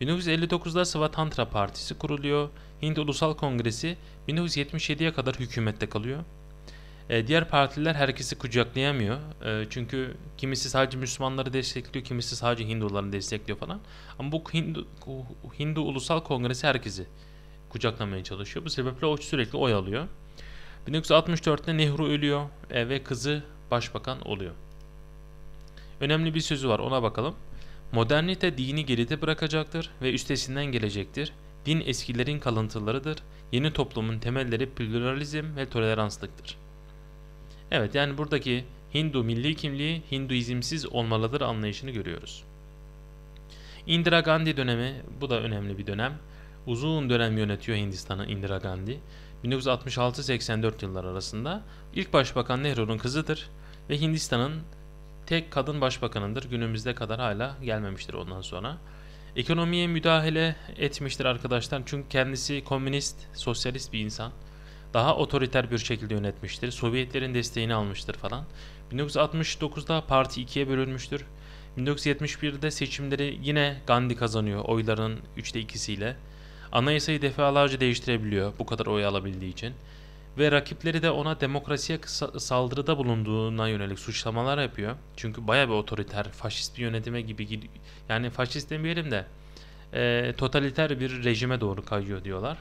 1959'da Svatantra Partisi kuruluyor. Hint Ulusal Kongresi 1977'ye kadar hükümette kalıyor. E, diğer partiler herkesi kucaklayamıyor. E, çünkü kimisi sadece Müslümanları destekliyor, kimisi sadece Hinduları destekliyor falan. Ama bu Hindu, Hindu Ulusal Kongresi herkesi kucaklamaya çalışıyor. Bu sebeple o sürekli oy alıyor. 1964'te Nehru ölüyor e, ve kızı başbakan oluyor. Önemli bir sözü var ona bakalım. Modernite dini geride bırakacaktır ve üstesinden gelecektir. Din eskilerin kalıntılarıdır. Yeni toplumun temelleri pluralizm ve toleranslıktır. Evet yani buradaki Hindu milli kimliği Hinduizmsiz olmalıdır anlayışını görüyoruz. Indira Gandhi dönemi bu da önemli bir dönem. Uzun dönem yönetiyor Hindistan'ı Indira Gandhi. 1966-84 yıllar arasında ilk başbakan Nehru'nun kızıdır ve Hindistan'ın tek kadın başbakanındır Günümüzde kadar hala gelmemiştir ondan sonra. Ekonomiye müdahale etmiştir arkadaşlar çünkü kendisi komünist, sosyalist bir insan daha otoriter bir şekilde yönetmiştir. Sovyetlerin desteğini almıştır falan. 1969'da parti ikiye bölünmüştür. 1971'de seçimleri yine Gandhi kazanıyor oyların 3'te 2'siyle. Anayasayı defalarca değiştirebiliyor bu kadar oy alabildiği için. Ve rakipleri de ona demokrasiye saldırıda bulunduğuna yönelik suçlamalar yapıyor. Çünkü baya bir otoriter, faşist bir yönetime gibi yani faşist demeyelim de e, totaliter bir rejime doğru kayıyor diyorlar.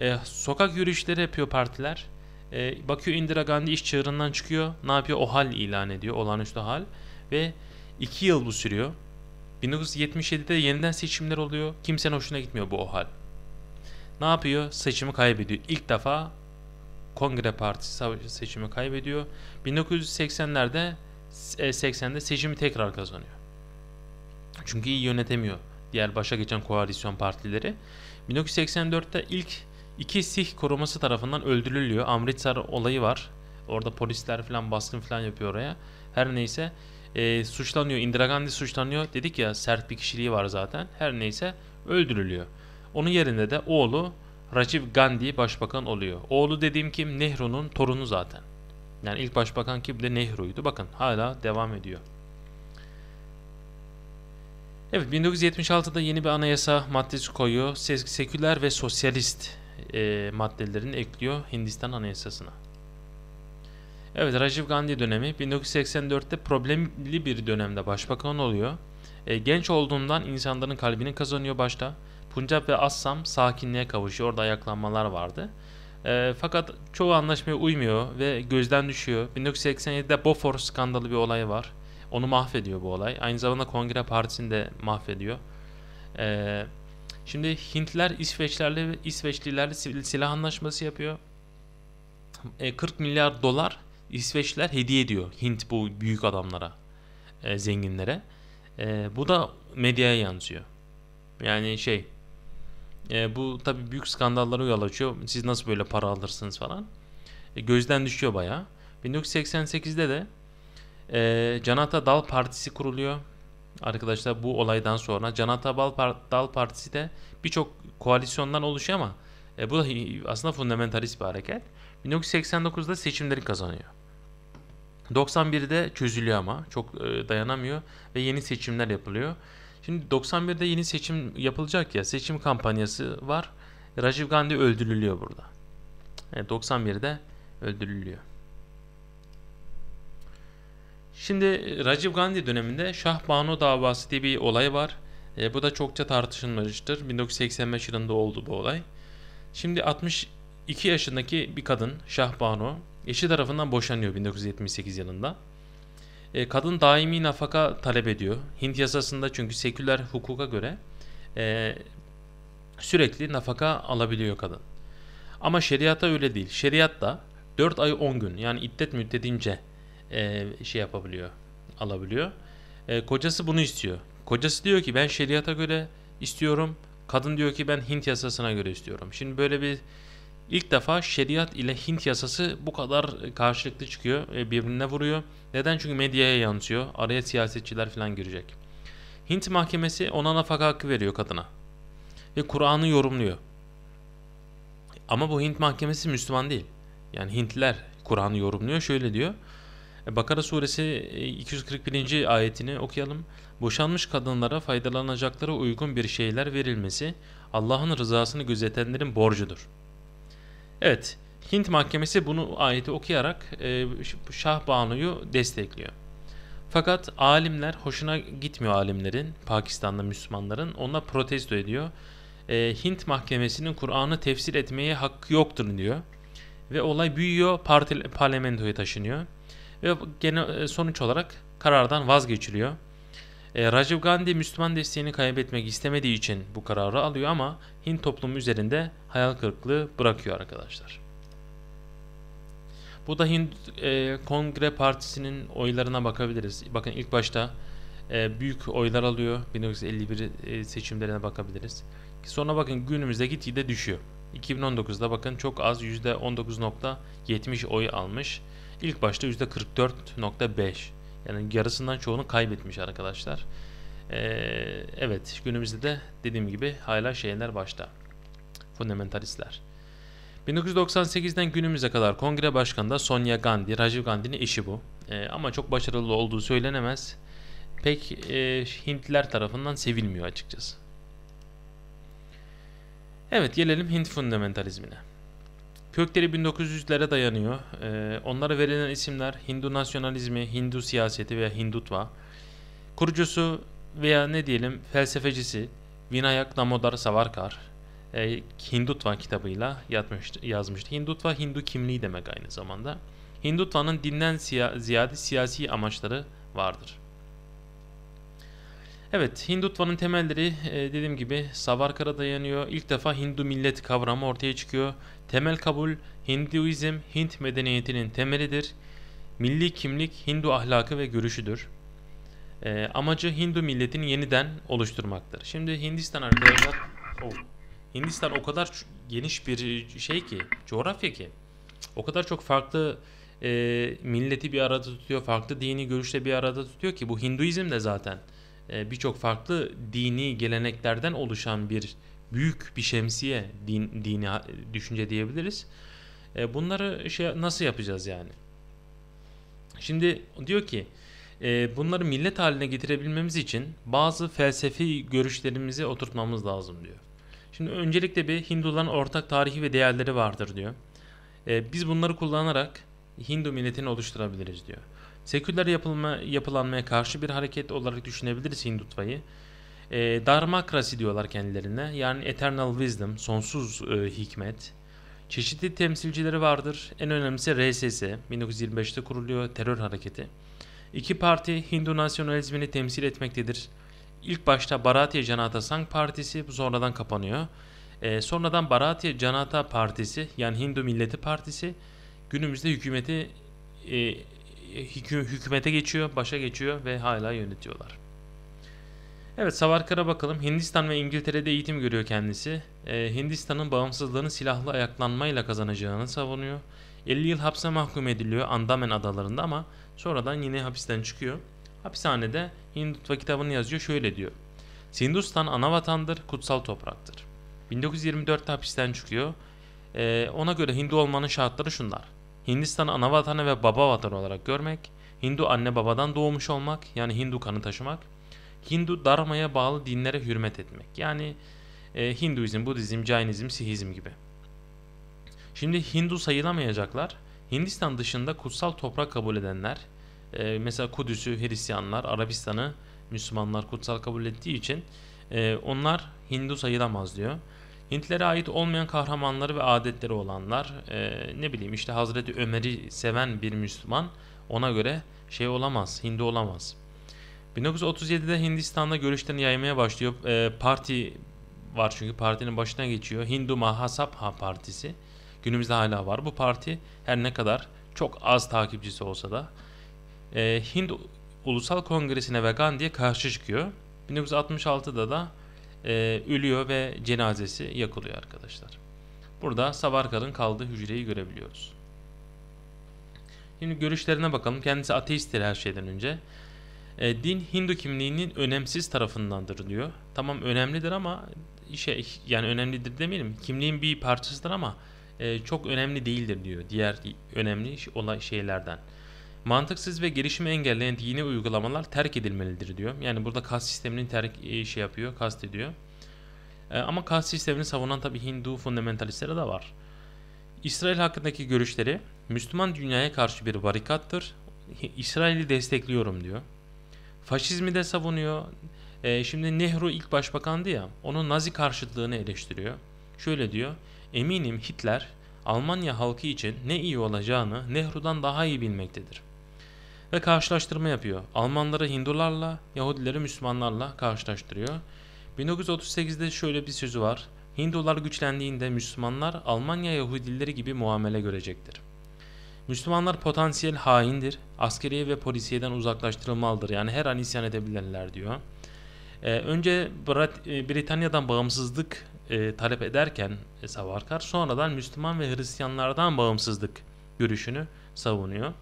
E, sokak yürüyüşleri yapıyor partiler. E, bakıyor Indira Gandhi iş çığırından çıkıyor. Ne yapıyor? O hal ilan ediyor. Olağanüstü hal. Ve iki yıl bu sürüyor. 1977'de yeniden seçimler oluyor. Kimsenin hoşuna gitmiyor bu o hal. Ne yapıyor? Seçimi kaybediyor. İlk defa Kongre Partisi seçimi kaybediyor. 1980'lerde 80'de e, seçimi tekrar kazanıyor. Çünkü iyi yönetemiyor diğer başa geçen koalisyon partileri. 1984'te ilk İki Sih koruması tarafından öldürülüyor. Amritsar olayı var. Orada polisler falan baskın falan yapıyor oraya. Her neyse e, suçlanıyor. Indira Gandhi suçlanıyor. Dedik ya sert bir kişiliği var zaten. Her neyse öldürülüyor. Onun yerinde de oğlu Rajiv Gandhi başbakan oluyor. Oğlu dediğim kim? Nehru'nun torunu zaten. Yani ilk başbakan kim de Nehru'ydu. Bakın hala devam ediyor. Evet 1976'da yeni bir anayasa maddesi koyuyor. Seküler ve sosyalist e, maddelerini ekliyor Hindistan Anayasası'na. Evet Rajiv Gandhi dönemi 1984'te problemli bir dönemde başbakan oluyor. E, genç olduğundan insanların kalbini kazanıyor başta. Punjab ve Assam sakinliğe kavuşuyor. Orada ayaklanmalar vardı. E, fakat çoğu anlaşmaya uymuyor ve gözden düşüyor. 1987'de Bofors skandalı bir olay var. Onu mahvediyor bu olay. Aynı zamanda Kongre Partisi'ni de mahvediyor. Eee Şimdi Hintler İsveçlerle ve İsveçlilerle silah anlaşması yapıyor. 40 e, milyar dolar İsveçliler hediye ediyor Hint bu büyük adamlara, e, zenginlere. E, bu da medyaya yansıyor. Yani şey bu tabi büyük skandalları yol açıyor. Siz nasıl böyle para alırsınız falan. gözden düşüyor baya. 1988'de de e, Canata Dal Partisi kuruluyor arkadaşlar bu olaydan sonra Can Atabal Dal Partisi de birçok koalisyondan oluşuyor ama e, bu da aslında fundamentalist bir hareket. 1989'da seçimleri kazanıyor. 91'de çözülüyor ama çok e, dayanamıyor ve yeni seçimler yapılıyor. Şimdi 91'de yeni seçim yapılacak ya seçim kampanyası var. Rajiv Gandhi öldürülüyor burada. Yani e, 91'de öldürülüyor. Şimdi e, Rajiv Gandhi döneminde Şah Banu davası diye bir olay var. E, bu da çokça tartışılmıştır. 1985 yılında oldu bu olay. Şimdi 62 yaşındaki bir kadın Şah Banu eşi tarafından boşanıyor 1978 yılında. E, kadın daimi nafaka talep ediyor. Hint yasasında çünkü seküler hukuka göre e, sürekli nafaka alabiliyor kadın. Ama şeriata öyle değil. Şeriatta 4 ay 10 gün yani iddet müddetince e, şey yapabiliyor, alabiliyor. E, kocası bunu istiyor. Kocası diyor ki ben şeriata göre istiyorum. Kadın diyor ki ben Hint yasasına göre istiyorum. Şimdi böyle bir ilk defa şeriat ile Hint yasası bu kadar karşılıklı çıkıyor. E, birbirine vuruyor. Neden? Çünkü medyaya yansıyor. Araya siyasetçiler falan girecek. Hint mahkemesi ona nafaka hakkı veriyor kadına. Ve Kur'an'ı yorumluyor. Ama bu Hint mahkemesi Müslüman değil. Yani Hintliler Kur'an'ı yorumluyor. Şöyle diyor. Bakara suresi 241. E, ayetini okuyalım. Boşanmış kadınlara faydalanacaklara uygun bir şeyler verilmesi Allah'ın rızasını gözetenlerin borcudur. Evet, Hint mahkemesi bunu ayeti okuyarak e, Şah Banu'yu destekliyor. Fakat alimler hoşuna gitmiyor alimlerin, Pakistan'da Müslümanların. Onlar protesto ediyor. E, Hint mahkemesinin Kur'an'ı tefsir etmeye hakkı yoktur diyor. Ve olay büyüyor, parti, parlamentoya taşınıyor. Ve gene e, sonuç olarak karardan vazgeçiliyor. E, Rajiv Gandhi Müslüman desteğini kaybetmek istemediği için bu kararı alıyor ama Hint toplumu üzerinde hayal kırıklığı bırakıyor arkadaşlar. Bu da Hint e, Kongre Partisi'nin oylarına bakabiliriz. Bakın ilk başta e, büyük oylar alıyor. 1951 e, seçimlerine bakabiliriz. Sonra bakın günümüzde gitgide düşüyor. 2019'da bakın çok az %19.70 oy almış. İlk başta %44.5 yani yarısından çoğunu kaybetmiş arkadaşlar. Ee, evet günümüzde de dediğim gibi hala şeyler başta. Fundamentalistler. 1998'den günümüze kadar kongre başkanı da Sonia Gandhi, Rajiv Gandhi'nin eşi bu. Ee, ama çok başarılı olduğu söylenemez. Pek e, Hintliler tarafından sevilmiyor açıkçası. Evet gelelim Hint fundamentalizmine. Kökleri 1900'lere dayanıyor. Ee, onlara verilen isimler Hindu nasyonalizmi, Hindu siyaseti veya Hindutva. Kurucusu veya ne diyelim felsefecisi Vinayak Damodar Savarkar e, Hindutva kitabıyla yatmıştı, yazmıştı. Hindutva Hindu kimliği demek aynı zamanda. Hindutva'nın dinden siya ziyade siyasi amaçları vardır. Evet, Hindutva'nın temelleri e, dediğim gibi Savarkar'a dayanıyor. İlk defa Hindu millet kavramı ortaya çıkıyor. Temel kabul Hinduizm Hint medeniyetinin temelidir. Milli kimlik Hindu ahlakı ve görüşüdür. E, amacı Hindu milletini yeniden oluşturmaktır. Şimdi Hindistan arkadaşlar oh, Hindistan o kadar geniş bir şey ki coğrafya ki o kadar çok farklı e, milleti bir arada tutuyor, farklı dini görüşle bir arada tutuyor ki bu Hinduizm de zaten e, birçok farklı dini geleneklerden oluşan bir büyük bir şemsiye din, dini e, düşünce diyebiliriz. E, bunları şey nasıl yapacağız yani? Şimdi diyor ki e, bunları millet haline getirebilmemiz için bazı felsefi görüşlerimizi oturtmamız lazım diyor. Şimdi öncelikle bir Hinduların ortak tarihi ve değerleri vardır diyor. E, biz bunları kullanarak Hindu milletini oluşturabiliriz diyor. Seküler yapılma, yapılanmaya karşı bir hareket olarak düşünebiliriz Hindutva'yı. E, Darmakrasi diyorlar kendilerine. Yani Eternal Wisdom, sonsuz e, hikmet. Çeşitli temsilcileri vardır. En önemlisi RSS, 1925'te kuruluyor terör hareketi. İki parti Hindu nasyonalizmini temsil etmektedir. İlk başta Bharatiya Janata Sangh Partisi sonradan kapanıyor. E, sonradan Bharatiya Janata Partisi yani Hindu Milleti Partisi günümüzde hükümeti e, hükü, hükümete geçiyor, başa geçiyor ve hala yönetiyorlar. Evet Savarkar'a bakalım. Hindistan ve İngiltere'de eğitim görüyor kendisi. Ee, Hindistan'ın bağımsızlığını silahlı ayaklanmayla kazanacağını savunuyor. 50 yıl hapse mahkum ediliyor Andaman adalarında ama sonradan yine hapisten çıkıyor. Hapishanede Hindutva kitabını yazıyor şöyle diyor. Hindistan ana vatandır, kutsal topraktır. 1924'te hapisten çıkıyor. Ee, ona göre Hindu olmanın şartları şunlar. Hindistan'ı ana vatanı ve baba vatanı olarak görmek, Hindu anne babadan doğmuş olmak yani Hindu kanı taşımak, Hindu Dharma'ya bağlı dinlere hürmet etmek. Yani e, Hinduizm, Budizm, Cainizm, Sihizm gibi. Şimdi Hindu sayılamayacaklar. Hindistan dışında kutsal toprak kabul edenler, e, mesela Kudüs'ü Hristiyanlar, Arabistan'ı Müslümanlar kutsal kabul ettiği için e, onlar Hindu sayılamaz diyor. Hintlere ait olmayan kahramanları ve adetleri olanlar, e, ne bileyim işte Hazreti Ömer'i seven bir Müslüman ona göre şey olamaz, Hindu olamaz. 1937'de Hindistan'da görüşlerini yaymaya başlıyor. E, parti var çünkü partinin başına geçiyor. Hindu Mahasabha Partisi. Günümüzde hala var. Bu parti her ne kadar çok az takipçisi olsa da e, ee, Hind Ulusal Kongresi'ne ve Gandhi'ye karşı çıkıyor. 1966'da da e, ölüyor ve cenazesi yakılıyor arkadaşlar. Burada Savarkar'ın kaldığı hücreyi görebiliyoruz. Şimdi görüşlerine bakalım. Kendisi ateisttir her şeyden önce. E, din Hindu kimliğinin önemsiz tarafındandır diyor. Tamam önemlidir ama şey yani önemlidir demeyelim. Kimliğin bir parçasıdır ama e, çok önemli değildir diyor. Diğer önemli olay şeylerden. Mantıksız ve gelişimi engelleyen dini uygulamalar terk edilmelidir diyor. Yani burada kas sistemini terk e, şey yapıyor, kast ediyor. E, ama kas sistemini savunan tabi Hindu fundamentalistleri de var. İsrail hakkındaki görüşleri Müslüman dünyaya karşı bir barikattır. İsrail'i destekliyorum diyor. Faşizmi de savunuyor. E, şimdi Nehru ilk başbakandı ya. Onun Nazi karşıtlığını eleştiriyor. Şöyle diyor. Eminim Hitler Almanya halkı için ne iyi olacağını Nehru'dan daha iyi bilmektedir. Ve karşılaştırma yapıyor. Almanları Hindularla, Yahudileri Müslümanlarla karşılaştırıyor. 1938'de şöyle bir sözü var. Hindular güçlendiğinde Müslümanlar Almanya Yahudileri gibi muamele görecektir. Müslümanlar potansiyel haindir. Askeriye ve polisiyeden uzaklaştırılmalıdır. Yani her an isyan edebilirler diyor. Ee, e, önce Britanya'dan bağımsızlık e, talep ederken e, Savarkar sonradan Müslüman ve Hristiyanlardan bağımsızlık görüşünü savunuyor.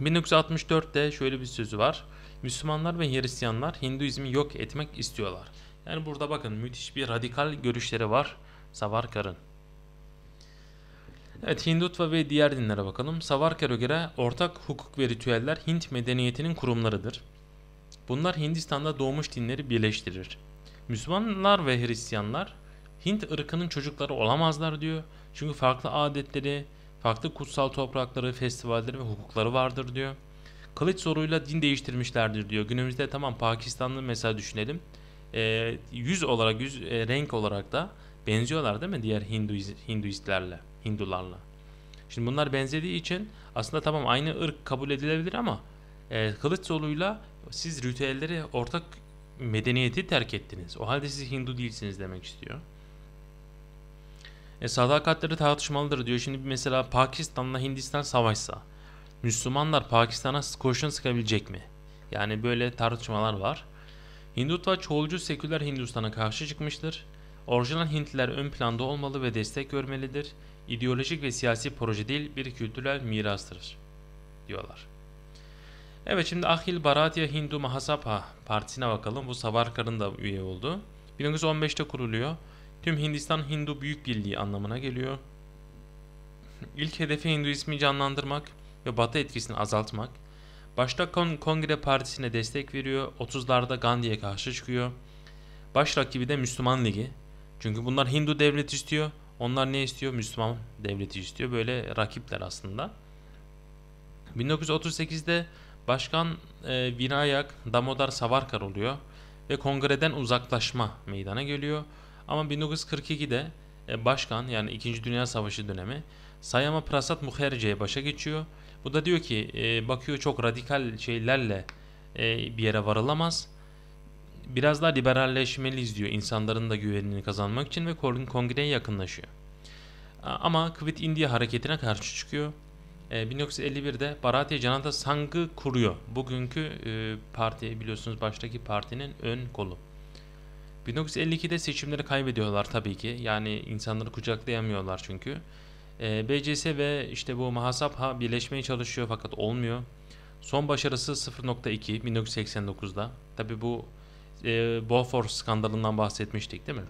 1964'te şöyle bir sözü var. Müslümanlar ve Hristiyanlar Hinduizmi yok etmek istiyorlar. Yani burada bakın müthiş bir radikal görüşleri var Savarkar'ın. Evet Hindutva ve diğer dinlere bakalım. Savarkar'a göre ortak hukuk ve ritüeller Hint medeniyetinin kurumlarıdır. Bunlar Hindistan'da doğmuş dinleri birleştirir. Müslümanlar ve Hristiyanlar Hint ırkının çocukları olamazlar diyor. Çünkü farklı adetleri, farklı kutsal toprakları, festivalleri ve hukukları vardır diyor. Kılıç zoruyla din değiştirmişlerdir diyor. Günümüzde tamam Pakistanlı mesela düşünelim. E, yüz olarak, yüz e, renk olarak da benziyorlar değil mi diğer Hinduist, Hinduistlerle? Hindularla. Şimdi bunlar benzediği için aslında tamam aynı ırk kabul edilebilir ama e, kılıç siz ritüelleri ortak medeniyeti terk ettiniz. O halde siz Hindu değilsiniz demek istiyor. E, sadakatleri tartışmalıdır diyor. Şimdi mesela Pakistan'la Hindistan savaşsa Müslümanlar Pakistan'a kurşun sıkabilecek mi? Yani böyle tartışmalar var. Hindutva çoğulcu seküler Hindistan'a karşı çıkmıştır. Orijinal Hintliler ön planda olmalı ve destek görmelidir ideolojik ve siyasi proje değil bir kültürel mirastır diyorlar. Evet şimdi Ahil Bharatiya Hindu Mahasabha partisine bakalım. Bu Savarkar'ın da üye oldu. 1915'te kuruluyor. Tüm Hindistan Hindu Büyük Birliği anlamına geliyor. İlk hedefi Hinduizmi canlandırmak ve Batı etkisini azaltmak. Başta Kon Kongre Partisi'ne destek veriyor. 30'larda Gandhi'ye karşı çıkıyor. Baş rakibi de Müslüman Ligi. Çünkü bunlar Hindu devlet istiyor. Onlar ne istiyor? Müslüman devleti istiyor. Böyle rakipler aslında. 1938'de Başkan e, Vinayak Damodar Savarkar oluyor ve kongreden uzaklaşma meydana geliyor. Ama 1942'de e, başkan yani 2. Dünya Savaşı dönemi Sayama Prasat Mukherjee başa geçiyor. Bu da diyor ki e, bakıyor çok radikal şeylerle e, bir yere varılamaz biraz daha liberalleşmeliyiz diyor insanların da güvenini kazanmak için ve kongreye yakınlaşıyor. Ama Kıvit India hareketine karşı çıkıyor. 1951'de e, Bharatiya Janata Sangı kuruyor. Bugünkü e, parti biliyorsunuz baştaki partinin ön kolu. 1952'de seçimleri kaybediyorlar tabii ki. Yani insanları kucaklayamıyorlar çünkü. E, BCS ve işte bu Mahasabha birleşmeye çalışıyor fakat olmuyor. Son başarısı 0.2 1989'da. tabii bu e, Bofor skandalından bahsetmiştik değil mi?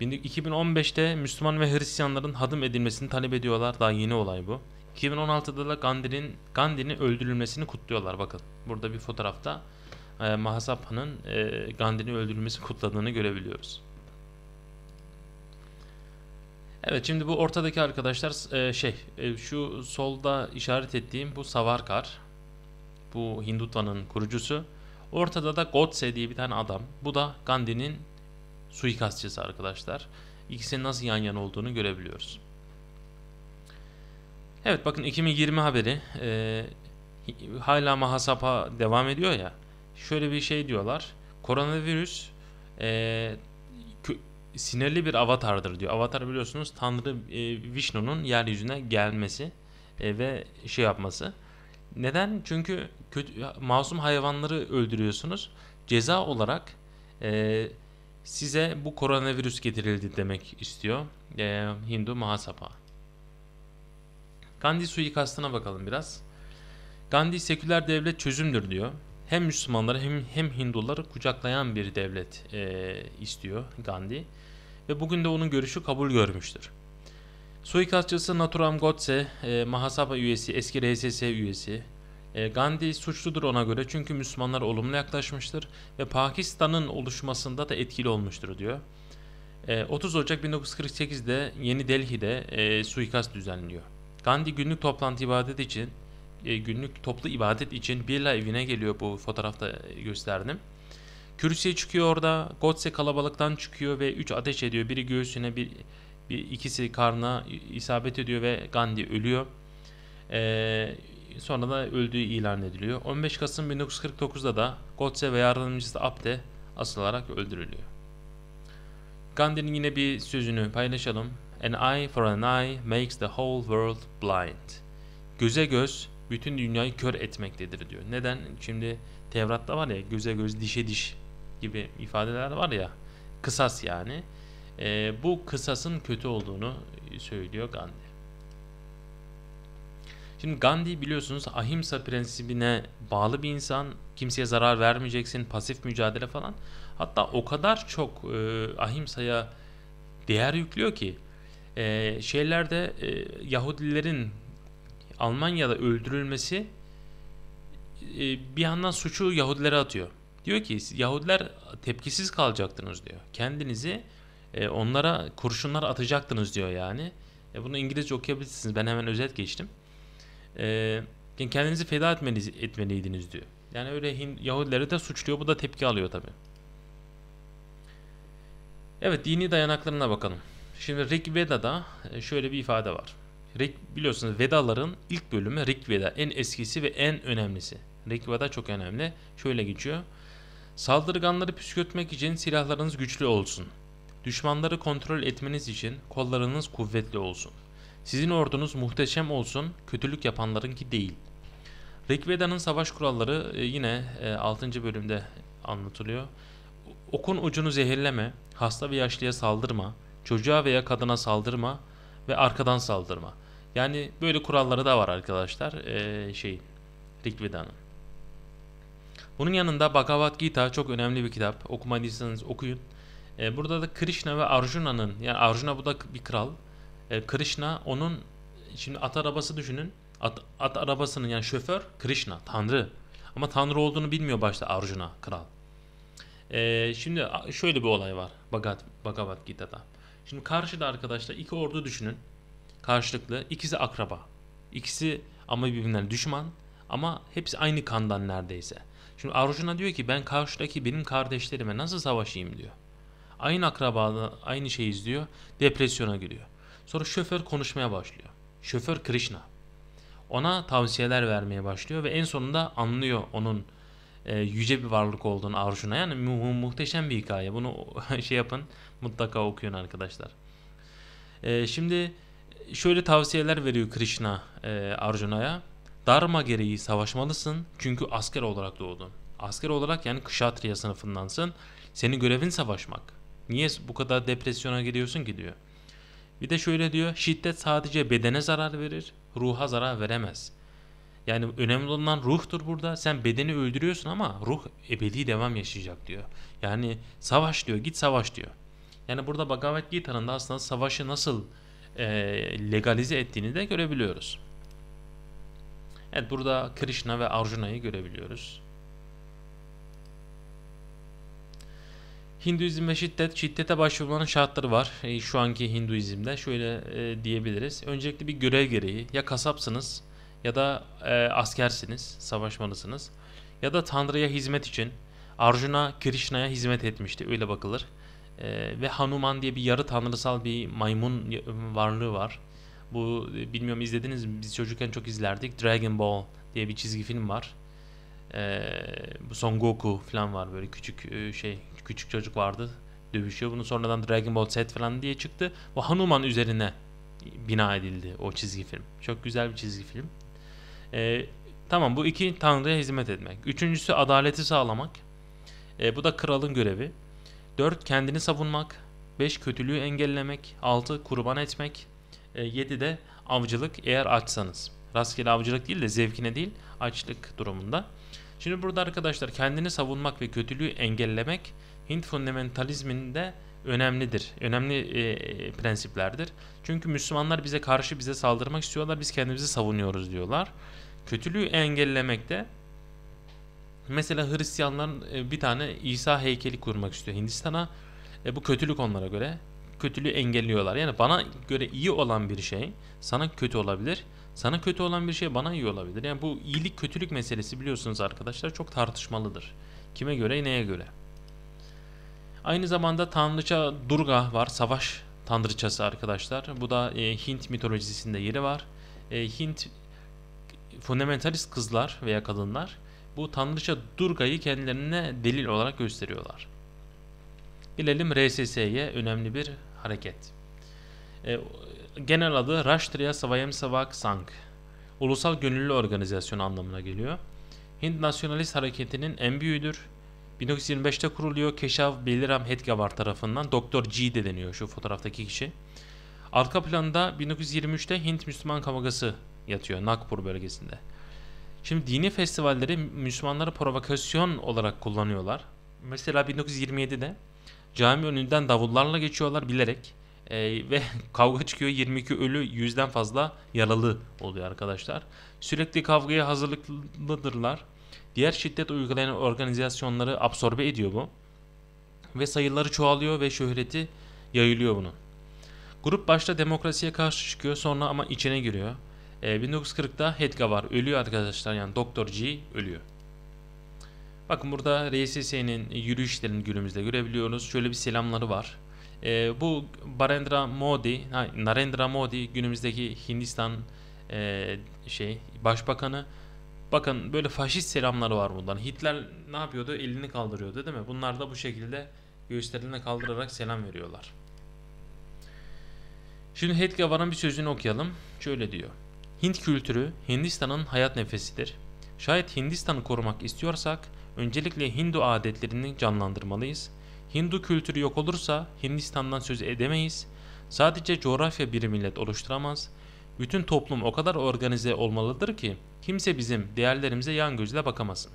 2015'te Müslüman ve Hristiyanların hadım edilmesini talep ediyorlar. Daha yeni olay bu. 2016'da da Gandhi'nin Gandhi'nin öldürülmesini kutluyorlar. Bakın burada bir fotoğrafta e, Mahasapa'nın e, Gandhi'nin öldürülmesi kutladığını görebiliyoruz. Evet şimdi bu ortadaki arkadaşlar e, şey e, şu solda işaret ettiğim bu Savarkar. Bu Hindutvanın kurucusu. Ortada da Godse diye bir tane adam. Bu da Gandhi'nin suikastçısı arkadaşlar. İkisinin nasıl yan yana olduğunu görebiliyoruz. Evet bakın 2020 haberi e, hala mahasapa devam ediyor ya. Şöyle bir şey diyorlar. Koronavirüs e, sinirli bir avatardır diyor. Avatar biliyorsunuz Tanrı e, Vishnu'nun yeryüzüne gelmesi e, ve şey yapması. Neden? Çünkü kötü masum hayvanları öldürüyorsunuz. Ceza olarak e, size bu koronavirüs getirildi demek istiyor e, Hindu Mahasapa. Gandhi suikastına bakalım biraz. Gandhi seküler devlet çözümdür diyor. Hem Müslümanları hem, hem Hinduları kucaklayan bir devlet e, istiyor Gandhi. Ve bugün de onun görüşü kabul görmüştür. Suikastçısı Naturam Godse, e, Mahasapa üyesi, eski RSS üyesi, e, Gandhi suçludur ona göre çünkü Müslümanlar olumlu yaklaşmıştır ve Pakistan'ın oluşmasında da etkili olmuştur diyor. 30 e, Ocak 1948'de Yeni Delhi'de e, suikast düzenliyor. Gandhi günlük toplantı ibadet için günlük toplu ibadet için Birla evine geliyor bu fotoğrafta gösterdim. Kürsüye çıkıyor orada. Godse kalabalıktan çıkıyor ve 3 ateş ediyor. Biri göğsüne bir, bir ikisi karnına isabet ediyor ve Gandhi ölüyor. Ee, sonra da öldüğü ilan ediliyor. 15 Kasım 1949'da da Gotse ve yardımcısı Abde asılarak öldürülüyor. Gandhi'nin yine bir sözünü paylaşalım. An eye for an eye makes the whole world blind. Göze göz bütün dünyayı kör etmektedir diyor. Neden? Şimdi Tevrat'ta var ya göze göz dişe diş gibi ifadeler var ya kısas yani. E, bu kısasın kötü olduğunu söylüyor Gandhi. Şimdi Gandhi biliyorsunuz ahimsa prensibine bağlı bir insan. Kimseye zarar vermeyeceksin, pasif mücadele falan. Hatta o kadar çok e, ahimsaya değer yüklüyor ki e, şeylerde e, Yahudilerin Almanya'da öldürülmesi e, bir yandan suçu Yahudilere atıyor. Diyor ki Yahudiler tepkisiz kalacaktınız diyor. Kendinizi e, onlara kurşunlar atacaktınız diyor yani. E, bunu İngilizce okuyabilirsiniz. Ben hemen özet geçtim e, kendinizi feda etmeniz etmeliydiniz diyor. Yani öyle Yahudileri de suçluyor. Bu da tepki alıyor tabi. Evet dini dayanaklarına bakalım. Şimdi Rig Veda'da e, şöyle bir ifade var. Rig biliyorsunuz Vedaların ilk bölümü Rig Veda. En eskisi ve en önemlisi. Rig Veda çok önemli. Şöyle geçiyor. Saldırganları püskürtmek için silahlarınız güçlü olsun. Düşmanları kontrol etmeniz için kollarınız kuvvetli olsun. Sizin ordunuz muhteşem olsun, kötülük yapanlarınki değil. Rigveda'nın savaş kuralları e, yine 6. E, bölümde anlatılıyor. Okun ucunu zehirleme, hasta ve yaşlıya saldırma, çocuğa veya kadına saldırma ve arkadan saldırma. Yani böyle kuralları da var arkadaşlar ee, şey Rigveda'nın. Bunun yanında Bhagavad Gita çok önemli bir kitap. Okumadıysanız okuyun. E, burada da Krishna ve Arjuna'nın yani Arjuna bu da bir kral e, Krishna onun şimdi at arabası düşünün. At, at arabasının yani şoför Krishna, Tanrı. Ama Tanrı olduğunu bilmiyor başta Arjuna, kral. E, şimdi şöyle bir olay var Bagat, Bagavat Gita'da. Şimdi karşıda arkadaşlar iki ordu düşünün. Karşılıklı. ikisi akraba. İkisi ama birbirinden düşman. Ama hepsi aynı kandan neredeyse. Şimdi Arjuna diyor ki ben karşıdaki benim kardeşlerime nasıl savaşayım diyor. Aynı akraba aynı şeyiz diyor. Depresyona giriyor. Sonra şoför konuşmaya başlıyor. Şoför Krishna. Ona tavsiyeler vermeye başlıyor ve en sonunda anlıyor onun e, yüce bir varlık olduğunu Arjuna. Yani mu- muhteşem bir hikaye. Bunu şey yapın mutlaka okuyun arkadaşlar. E, şimdi şöyle tavsiyeler veriyor Krishna e, Arjuna'ya. Dharma gereği savaşmalısın çünkü asker olarak doğdun. Asker olarak yani kışatriya sınıfındansın. Senin görevin savaşmak. Niye bu kadar depresyona giriyorsun ki diyor. Bir de şöyle diyor şiddet sadece bedene zarar verir, ruha zarar veremez. Yani önemli olan ruhtur burada. Sen bedeni öldürüyorsun ama ruh ebedi devam yaşayacak diyor. Yani savaş diyor, git savaş diyor. Yani burada Bhagavad Gita'nın da aslında savaşı nasıl e, legalize ettiğini de görebiliyoruz. Evet burada Krishna ve Arjuna'yı görebiliyoruz. Hinduizm'e şiddet, şiddete başvurmanın şartları var. E, şu anki Hinduizm'de şöyle e, diyebiliriz. Öncelikle bir görev gereği ya kasapsınız ya da e, askersiniz, savaşmalısınız. Ya da Tanrı'ya hizmet için Arjuna Krishna'ya hizmet etmişti öyle bakılır. E, ve Hanuman diye bir yarı tanrısal bir maymun varlığı var. Bu e, bilmiyorum izlediniz mi? Biz çocukken çok izlerdik. Dragon Ball diye bir çizgi film var. E, bu Son Goku falan var böyle küçük e, şey küçük çocuk vardı dövüşüyor. Bunu sonradan Dragon Ball Z falan diye çıktı. Ve Hanuman üzerine bina edildi o çizgi film. Çok güzel bir çizgi film. Ee, tamam bu iki tanrıya hizmet etmek. Üçüncüsü adaleti sağlamak. Ee, bu da kralın görevi. Dört kendini savunmak. Beş kötülüğü engellemek. Altı kurban etmek. E, yedi de avcılık eğer açsanız. Rastgele avcılık değil de zevkine değil açlık durumunda. Şimdi burada arkadaşlar kendini savunmak ve kötülüğü engellemek Hint fundamentalizminde önemlidir. Önemli e, prensiplerdir. Çünkü Müslümanlar bize karşı bize saldırmak istiyorlar. Biz kendimizi savunuyoruz diyorlar. Kötülüğü engellemekte mesela Hristiyanların e, bir tane İsa heykeli kurmak istiyor Hindistan'a. E, bu kötülük onlara göre. Kötülüğü engelliyorlar. Yani bana göre iyi olan bir şey sana kötü olabilir. Sana kötü olan bir şey bana iyi olabilir. Yani bu iyilik kötülük meselesi biliyorsunuz arkadaşlar çok tartışmalıdır. Kime göre neye göre. Aynı zamanda tanrıça Durga var. Savaş tanrıçası arkadaşlar. Bu da e, Hint mitolojisinde yeri var. E, Hint fundamentalist kızlar veya kadınlar bu tanrıça Durga'yı kendilerine delil olarak gösteriyorlar. Bilelim RSS'ye önemli bir hareket. E, genel adı Rashtriya Swayamsevak Sangh. Ulusal Gönüllü Organizasyon anlamına geliyor. Hint Nasyonalist Hareketi'nin en büyüğüdür 1925'te kuruluyor. Keşav Beliram Hedgavar tarafından. Doktor G de deniyor şu fotoğraftaki kişi. Arka planda 1923'te Hint Müslüman kavgası yatıyor Nagpur bölgesinde. Şimdi dini festivalleri Müslümanlara provokasyon olarak kullanıyorlar. Mesela 1927'de cami önünden davullarla geçiyorlar bilerek e, ve kavga çıkıyor 22 ölü yüzden fazla yaralı oluyor arkadaşlar. Sürekli kavgaya hazırlıklıdırlar. Diğer şiddet uygulayan organizasyonları absorbe ediyor bu. Ve sayıları çoğalıyor ve şöhreti yayılıyor bunun. Grup başta demokrasiye karşı çıkıyor sonra ama içine giriyor. E, 1940'da Hetka var ölüyor arkadaşlar yani Doktor G ölüyor. Bakın burada RSS'nin yürüyüşlerini günümüzde görebiliyoruz. Şöyle bir selamları var. E, bu Barendra Modi, Narendra Modi günümüzdeki Hindistan e, şey başbakanı Bakın böyle faşist selamları var bundan. Hitler ne yapıyordu? Elini kaldırıyordu değil mi? Bunlar da bu şekilde göğüslerine kaldırarak selam veriyorlar. Şimdi Hedgavar'ın bir sözünü okuyalım. Şöyle diyor. Hint kültürü Hindistan'ın hayat nefesidir. Şayet Hindistan'ı korumak istiyorsak öncelikle Hindu adetlerini canlandırmalıyız. Hindu kültürü yok olursa Hindistan'dan söz edemeyiz. Sadece coğrafya bir millet oluşturamaz.'' Bütün toplum o kadar organize olmalıdır ki kimse bizim değerlerimize yan gözle bakamasın.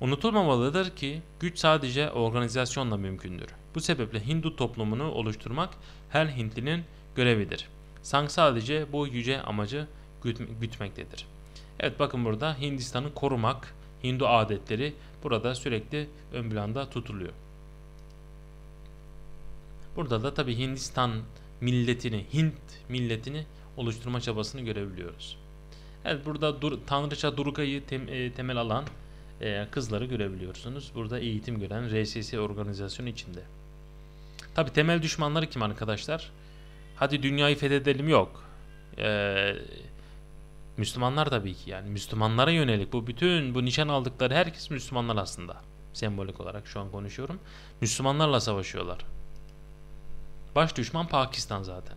Unutulmamalıdır ki güç sadece organizasyonla mümkündür. Bu sebeple Hindu toplumunu oluşturmak her Hintlinin görevidir. Sang sadece bu yüce amacı gütmektedir. Evet bakın burada Hindistan'ı korumak, Hindu adetleri burada sürekli ön planda tutuluyor. Burada da tabi Hindistan milletini, Hint milletini oluşturma çabasını görebiliyoruz. Evet burada dur, Tanrıça Durukayı tem, e, temel alan e, kızları görebiliyorsunuz. Burada eğitim gören RSS organizasyonu içinde. Tabi temel düşmanları kim arkadaşlar? Hadi dünyayı fethedelim yok. Ee, Müslümanlar tabii ki yani Müslümanlara yönelik bu bütün bu nişan aldıkları herkes Müslümanlar aslında. Sembolik olarak şu an konuşuyorum. Müslümanlarla savaşıyorlar. Baş düşman Pakistan zaten.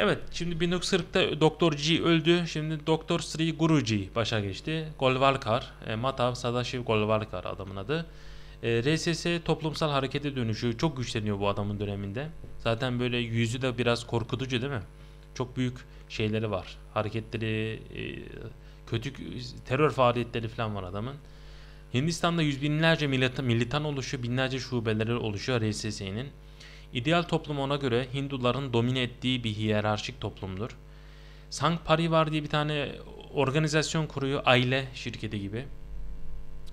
Evet şimdi 1940'ta Doktor G öldü. Şimdi Doktor Sri Guru Guruji başa geçti. Golvalkar, e, Matav Sadashiv Golvalkar adamın adı. E, RSS toplumsal harekete dönüşü çok güçleniyor bu adamın döneminde. Zaten böyle yüzü de biraz korkutucu değil mi? Çok büyük şeyleri var. Hareketleri, e, kötü terör faaliyetleri falan var adamın. Hindistan'da yüz binlerce militan, militan oluşuyor, binlerce şubeleri oluşuyor RSS'nin. İdeal toplum ona göre Hinduların domine ettiği bir hiyerarşik toplumdur. Sang Parivar diye bir tane organizasyon kuruyor aile şirketi gibi.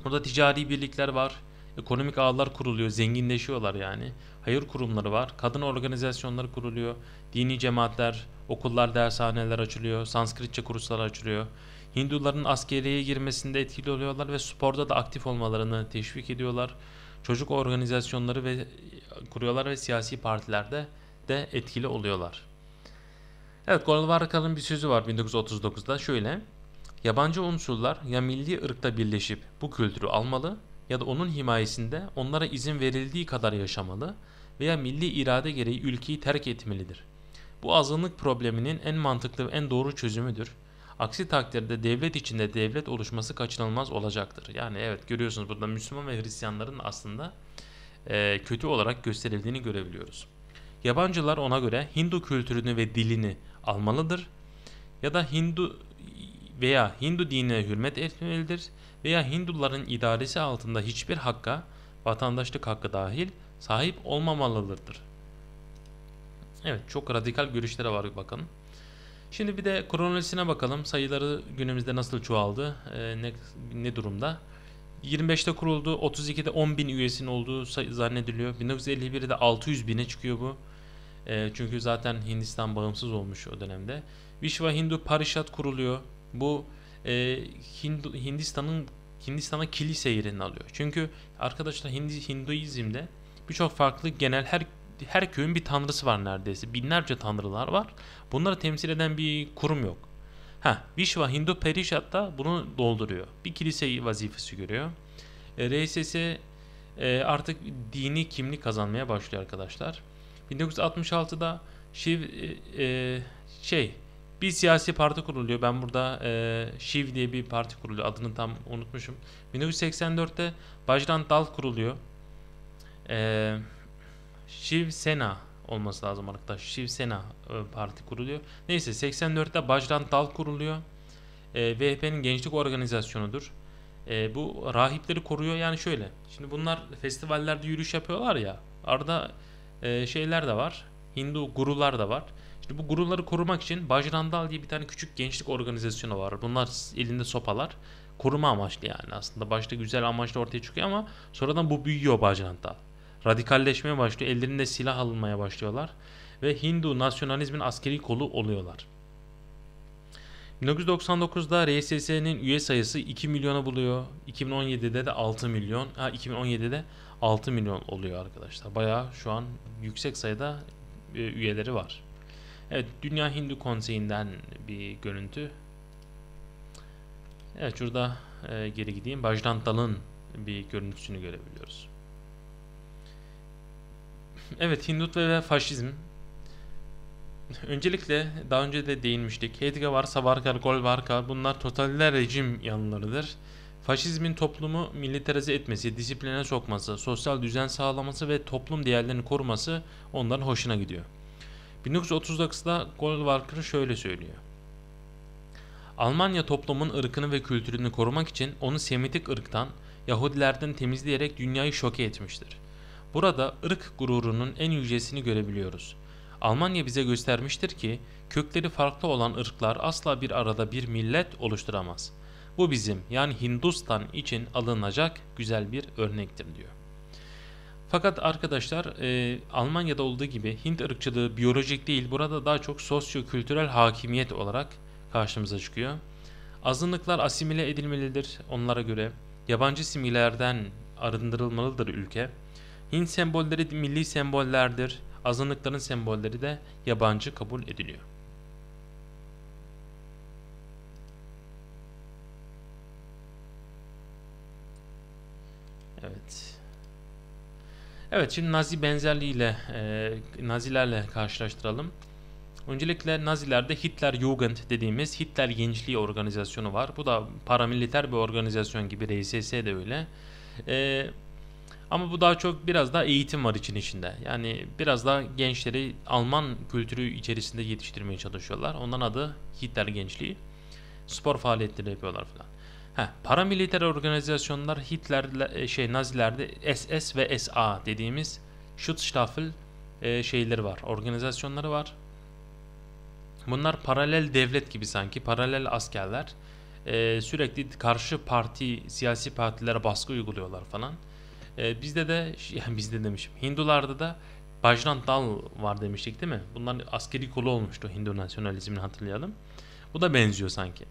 Burada ticari birlikler var. Ekonomik ağlar kuruluyor, zenginleşiyorlar yani. Hayır kurumları var, kadın organizasyonları kuruluyor, dini cemaatler, okullar, dershaneler açılıyor, Sanskritçe kurslar açılıyor. Hinduların askeriye girmesinde etkili oluyorlar ve sporda da aktif olmalarını teşvik ediyorlar. Çocuk organizasyonları ve kuruyorlar ve siyasi partilerde de etkili oluyorlar. Evet Golvarkal'ın bir sözü var 1939'da şöyle. Yabancı unsurlar ya milli ırkta birleşip bu kültürü almalı ya da onun himayesinde onlara izin verildiği kadar yaşamalı veya milli irade gereği ülkeyi terk etmelidir. Bu azınlık probleminin en mantıklı ve en doğru çözümüdür. Aksi takdirde devlet içinde devlet oluşması kaçınılmaz olacaktır. Yani evet görüyorsunuz burada Müslüman ve Hristiyanların aslında e, kötü olarak gösterildiğini görebiliyoruz. Yabancılar ona göre Hindu kültürünü ve dilini almalıdır ya da Hindu veya Hindu dinine hürmet etmelidir veya Hinduların idaresi altında hiçbir hakka, vatandaşlık hakkı dahil sahip olmamalıdırdır. Evet çok radikal görüşlere var bakın. Şimdi bir de kronolojisine bakalım. Sayıları günümüzde nasıl çoğaldı, e, ne, ne durumda? 25'te kuruldu. 32'de 10 bin üyesinin olduğu zannediliyor. 1951'de 600 bine çıkıyor bu. E, çünkü zaten Hindistan bağımsız olmuş o dönemde. Vishwa Hindu Parishat kuruluyor. Bu e, Hindu, Hindistan'ın Hindistan'a kilise yerini alıyor. Çünkü arkadaşlar Hindi, Hinduizm'de birçok farklı genel her her köyün bir tanrısı var neredeyse. Binlerce tanrılar var. Bunları temsil eden bir kurum yok. Ha, Vishwa Hindu Perişat da bunu dolduruyor. Bir kilise vazifesi görüyor. E, RSS e, artık dini kimlik kazanmaya başlıyor arkadaşlar. 1966'da Shiv e, e, şey bir siyasi parti kuruluyor. Ben burada e, Şiv diye bir parti kuruluyor. Adını tam unutmuşum. 1984'te Bajran Dal kuruluyor. E, Şiv Sena olması lazım arkadaşlar. Şivsena e, parti kuruluyor. Neyse 84'te Bajran Dal kuruluyor. E, VHP'nin gençlik organizasyonudur. E, bu rahipleri koruyor yani şöyle. Şimdi bunlar festivallerde yürüyüş yapıyorlar ya. Arada e, şeyler de var. Hindu gurular da var. Şimdi bu guruları korumak için Bajrandal diye bir tane küçük gençlik organizasyonu var. Bunlar elinde sopalar. Koruma amaçlı yani aslında. Başta güzel amaçla ortaya çıkıyor ama sonradan bu büyüyor Bajrandal radikalleşmeye başlıyor. Ellerinde silah alınmaya başlıyorlar ve Hindu nasyonalizmin askeri kolu oluyorlar. 1999'da RSS'nin üye sayısı 2 milyona buluyor. 2017'de de 6 milyon. Ha 2017'de 6 milyon oluyor arkadaşlar. Bayağı şu an yüksek sayıda e, üyeleri var. Evet Dünya Hindu Konseyi'nden bir görüntü. Evet şurada e, geri gideyim. Bajdantal'ın bir görüntüsünü görebiliyoruz. Evet Hindutva ve Faşizm. Öncelikle daha önce de değinmiştik. Heidegger varsa Varka, Golvarka bunlar totaliter rejim yanlarıdır. Faşizmin toplumu militarize etmesi, disipline sokması, sosyal düzen sağlaması ve toplum değerlerini koruması onların hoşuna gidiyor. 1939'da Goldwalker şöyle söylüyor. Almanya toplumun ırkını ve kültürünü korumak için onu Semitik ırktan, Yahudilerden temizleyerek dünyayı şoke etmiştir. Burada ırk gururunun en yücesini görebiliyoruz. Almanya bize göstermiştir ki kökleri farklı olan ırklar asla bir arada bir millet oluşturamaz. Bu bizim yani Hindistan için alınacak güzel bir örnektir diyor. Fakat arkadaşlar e, Almanya'da olduğu gibi Hint ırkçılığı biyolojik değil burada daha çok sosyo-kültürel hakimiyet olarak karşımıza çıkıyor. Azınlıklar asimile edilmelidir onlara göre. Yabancı simgelerden arındırılmalıdır ülke. Hint sembolleri milli sembollerdir. Azınlıkların sembolleri de yabancı kabul ediliyor. Evet. Evet şimdi Nazi benzerliğiyle e, Nazilerle karşılaştıralım. Öncelikle Nazilerde Hitler Jugend dediğimiz Hitler Gençliği organizasyonu var. Bu da paramiliter bir organizasyon gibi RSS de öyle. Eee ama bu daha çok biraz daha eğitim var için içinde. Yani biraz daha gençleri Alman kültürü içerisinde yetiştirmeye çalışıyorlar. Ondan adı Hitler Gençliği. Spor faaliyetleri yapıyorlar falan. Ha, paramiliter organizasyonlar Hitler e, şey Nazilerde SS ve SA dediğimiz Schutzstaffel e, şeyleri var, organizasyonları var. Bunlar paralel devlet gibi sanki, paralel askerler. E, sürekli karşı parti, siyasi partilere baskı uyguluyorlar falan. E, bizde de yani bizde demişim Hindularda da Bajrant Dal var demiştik değil mi? Bunlar askeri kolu olmuştu Hindu nasyonalizmini hatırlayalım. Bu da benziyor sanki.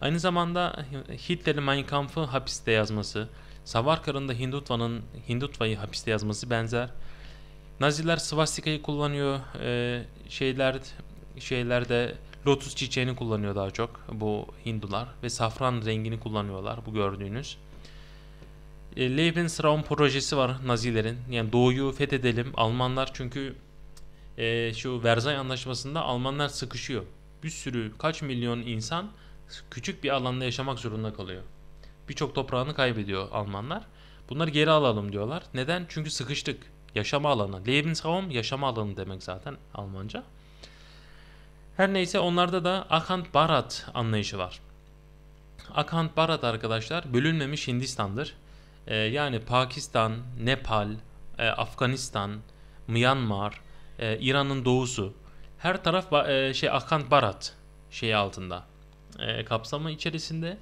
Aynı zamanda Hitler'in Mein Kampf'ı hapiste yazması, Savarkar'ın da Hindutva'nın Hindutva'yı hapiste yazması benzer. Naziler svastikayı kullanıyor. Ee, şeyler şeylerde lotus çiçeğini kullanıyor daha çok bu Hindular ve safran rengini kullanıyorlar bu gördüğünüz. E, Lebensraum projesi var Nazilerin. Yani doğuyu fethedelim. Almanlar çünkü e, şu Versay Anlaşması'nda Almanlar sıkışıyor. Bir sürü kaç milyon insan küçük bir alanda yaşamak zorunda kalıyor. Birçok toprağını kaybediyor Almanlar. Bunları geri alalım diyorlar. Neden? Çünkü sıkıştık. Yaşama alanı. Lebensraum yaşama alanı demek zaten Almanca. Her neyse onlarda da Akant Barat anlayışı var. Akant Barat arkadaşlar bölünmemiş Hindistan'dır. E, yani Pakistan, Nepal, e, Afganistan, Myanmar, e, İran'ın doğusu her taraf e, şey Akan Barat şeyi altında e, kapsamı içerisinde.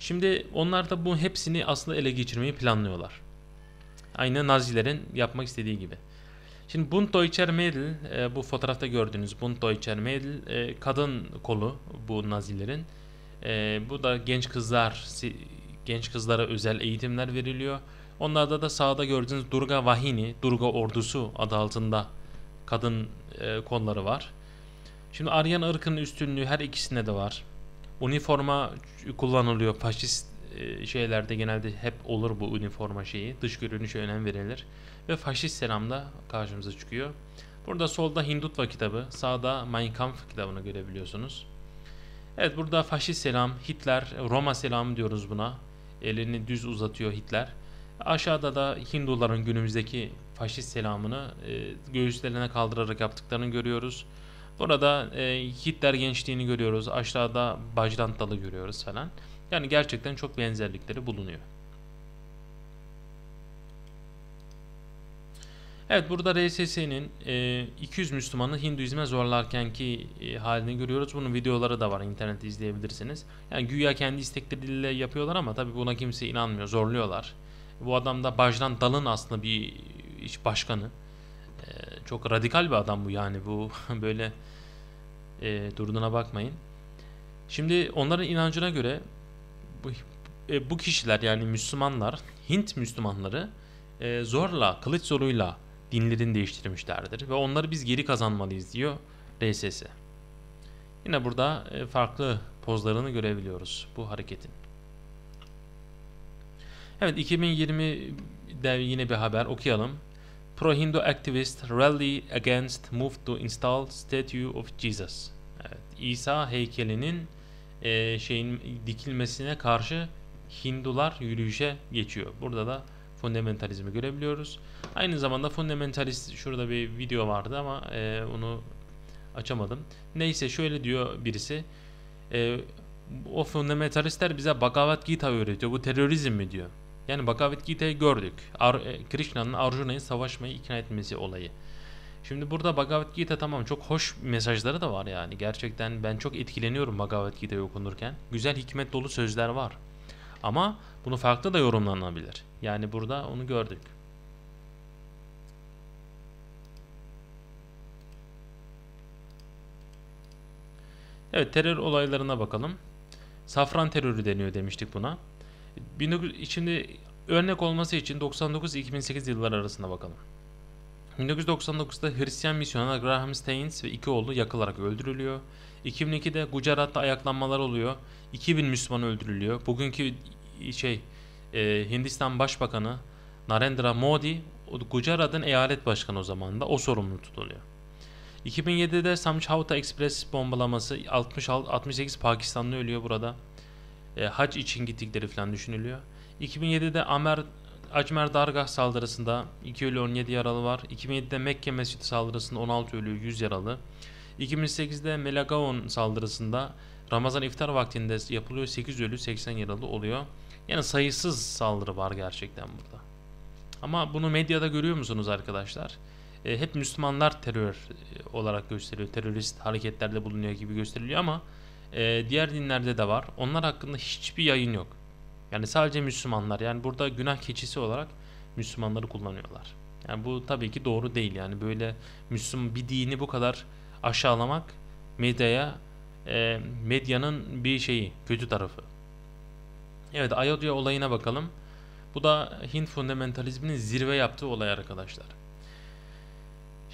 Şimdi onlar da bu hepsini aslında ele geçirmeyi planlıyorlar. Aynı Nazilerin yapmak istediği gibi. Şimdi Bund Deutscher Mädel, e, bu fotoğrafta gördüğünüz Bund Deutscher Mädel e, kadın kolu bu Nazilerin. E, bu da genç kızlar genç kızlara özel eğitimler veriliyor. Onlarda da sağda gördüğünüz Durga Vahini, Durga Ordusu adı altında kadın e, konuları var. Şimdi Aryan ırkının üstünlüğü her ikisinde de var. Uniforma kullanılıyor faşist e, şeylerde genelde hep olur bu üniforma şeyi. Dış görünüşe önem verilir. Ve faşist selam da karşımıza çıkıyor. Burada solda Hindutva kitabı, sağda Mein Kampf kitabını görebiliyorsunuz. Evet burada faşist selam, Hitler, Roma selamı diyoruz buna elini düz uzatıyor Hitler. Aşağıda da Hinduların günümüzdeki faşist selamını e, göğüslerine kaldırarak yaptıklarını görüyoruz. Burada e, Hitler gençliğini görüyoruz. Aşağıda Bajrant Dal'ı görüyoruz falan. Yani gerçekten çok benzerlikleri bulunuyor. Evet burada RSS'nin 200 e, Müslümanı Hinduizme zorlarkenki e, halini görüyoruz. Bunun videoları da var internette izleyebilirsiniz. Yani güya kendi istekleriyle yapıyorlar ama tabi buna kimse inanmıyor. Zorluyorlar. Bu adam da Bajran Dal'ın aslında bir iş başkanı. E, çok radikal bir adam bu yani. Bu böyle e, durduğuna bakmayın. Şimdi onların inancına göre bu, kişiler yani Müslümanlar Hint Müslümanları zorla, kılıç zoruyla dinlerini değiştirmişlerdir ve onları biz geri kazanmalıyız diyor RSS. Yine burada e, farklı pozlarını görebiliyoruz bu hareketin. Evet 2020'de yine bir haber okuyalım. Pro-Hindu activist rally against move to install statue of Jesus. Evet, İsa heykelinin e, şeyin dikilmesine karşı Hindular yürüyüşe geçiyor. Burada da fundamentalizmi görebiliyoruz. Aynı zamanda fundamentalist şurada bir video vardı ama e, onu açamadım. Neyse şöyle diyor birisi. E, o fundamentalistler bize Bhagavad Gita öğretiyor. Bu terörizm mi diyor. Yani Bhagavad Gita'yı gördük. Ar e, Krishna'nın Arjuna'yı savaşmayı ikna etmesi olayı. Şimdi burada Bhagavad Gita tamam çok hoş mesajları da var yani. Gerçekten ben çok etkileniyorum Bhagavad Gita'yı okunurken. Güzel hikmet dolu sözler var. Ama bunu farklı da yorumlanabilir. Yani burada onu gördük. Evet terör olaylarına bakalım. Safran terörü deniyor demiştik buna. Şimdi örnek olması için 99-2008 yılları arasında bakalım. 1999'da Hristiyan misyoner Graham Staines ve iki oğlu yakılarak öldürülüyor. 2002'de Gujarat'ta ayaklanmalar oluyor. 2000 Müslüman öldürülüyor. Bugünkü şey e, Hindistan Başbakanı Narendra Modi Gujarat'ın eyalet başkanı o zaman da o sorumlu tutuluyor. 2007'de Samjhauta Express bombalaması 66, 68 Pakistanlı ölüyor burada. E, hac için gittikleri falan düşünülüyor. 2007'de Amer Acmer Dargah saldırısında 2 ölü 17 yaralı var. 2007'de Mekke Mescidi saldırısında 16 ölü 100 yaralı. 2008'de Melagaon saldırısında Ramazan iftar vaktinde yapılıyor 8 ölü 80 yaralı oluyor. Yani sayısız saldırı var gerçekten burada. Ama bunu medyada görüyor musunuz arkadaşlar? E, hep Müslümanlar terör e, olarak gösteriliyor. Terörist hareketlerde bulunuyor gibi gösteriliyor ama e, diğer dinlerde de var. Onlar hakkında hiçbir yayın yok. Yani sadece Müslümanlar. Yani burada günah keçisi olarak Müslümanları kullanıyorlar. Yani bu tabii ki doğru değil. Yani böyle Müslüman bir dini bu kadar aşağılamak medyaya e, medyanın bir şeyi, kötü tarafı. Evet Ayodhya olayına bakalım. Bu da Hint fundamentalizminin zirve yaptığı olay arkadaşlar.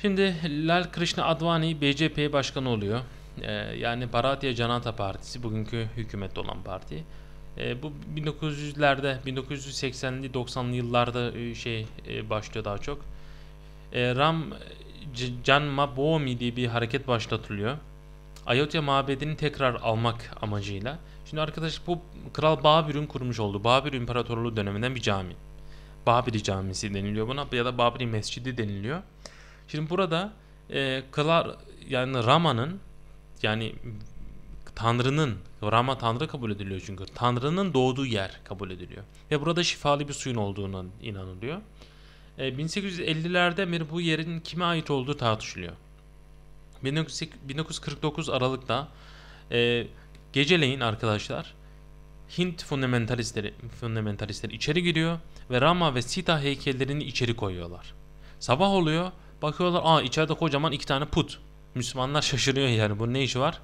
Şimdi Lal Krishna Advani BJP başkanı oluyor. Ee, yani Bharatiya Janata Partisi bugünkü hükümette olan parti. Ee, bu 1900'lerde 1980'li 90'lı yıllarda e, şey e, başlıyor daha çok. Ee, Ram Janma Bhoomi diye bir hareket başlatılıyor. Ayodhya mabedini tekrar almak amacıyla. Şimdi arkadaş bu Kral Babür'ün kurmuş olduğu Babür İmparatorluğu döneminden bir cami. Babiri Camisi deniliyor buna ya da Babiri Mescidi deniliyor. Şimdi burada e, Kral yani Rama'nın yani Tanrı'nın Rama Tanrı kabul ediliyor çünkü Tanrı'nın doğduğu yer kabul ediliyor. Ve burada şifalı bir suyun olduğuna inanılıyor. E, 1850'lerde bir bu yerin kime ait olduğu tartışılıyor. 1949 Aralık'ta e, Geceleyin arkadaşlar Hint fundamentalistleri, fundamentalistleri içeri giriyor ve Rama ve Sita heykellerini içeri koyuyorlar. Sabah oluyor bakıyorlar aa içeride kocaman iki tane put. Müslümanlar şaşırıyor yani bunun ne işi var?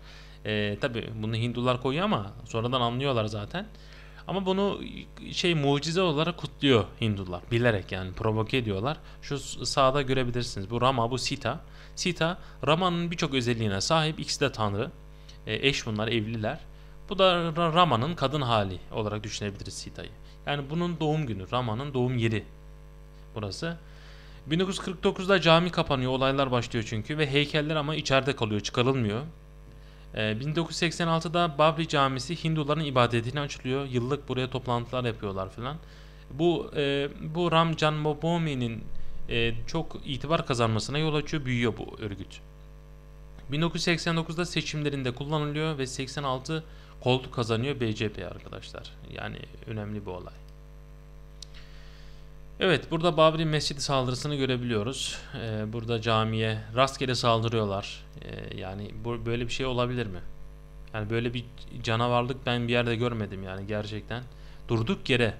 Ee, Tabi bunu Hindular koyuyor ama sonradan anlıyorlar zaten. Ama bunu şey mucize olarak kutluyor Hindular. Bilerek yani provoke ediyorlar. Şu sağda görebilirsiniz. Bu Rama, bu Sita. Sita Rama'nın birçok özelliğine sahip. İkisi de tanrı. E, eş bunlar evliler. Bu da Rama'nın kadın hali olarak düşünebiliriz Sita'yı. Yani bunun doğum günü, Rama'nın doğum yeri burası. 1949'da cami kapanıyor, olaylar başlıyor çünkü ve heykeller ama içeride kalıyor, çıkarılmıyor. 1986'da e, Babri Camisi Hinduların ibadetine açılıyor. Yıllık buraya toplantılar yapıyorlar filan. Bu e, bu Ram Janmabhoomi'nin çok itibar kazanmasına yol açıyor, büyüyor bu örgüt. 1989'da seçimlerinde kullanılıyor ve 86 koltuk kazanıyor BCP arkadaşlar. Yani önemli bir olay. Evet burada Babri Mescidi saldırısını görebiliyoruz. Ee, burada camiye rastgele saldırıyorlar. Ee, yani bu, böyle bir şey olabilir mi? Yani böyle bir canavarlık ben bir yerde görmedim yani gerçekten. Durduk yere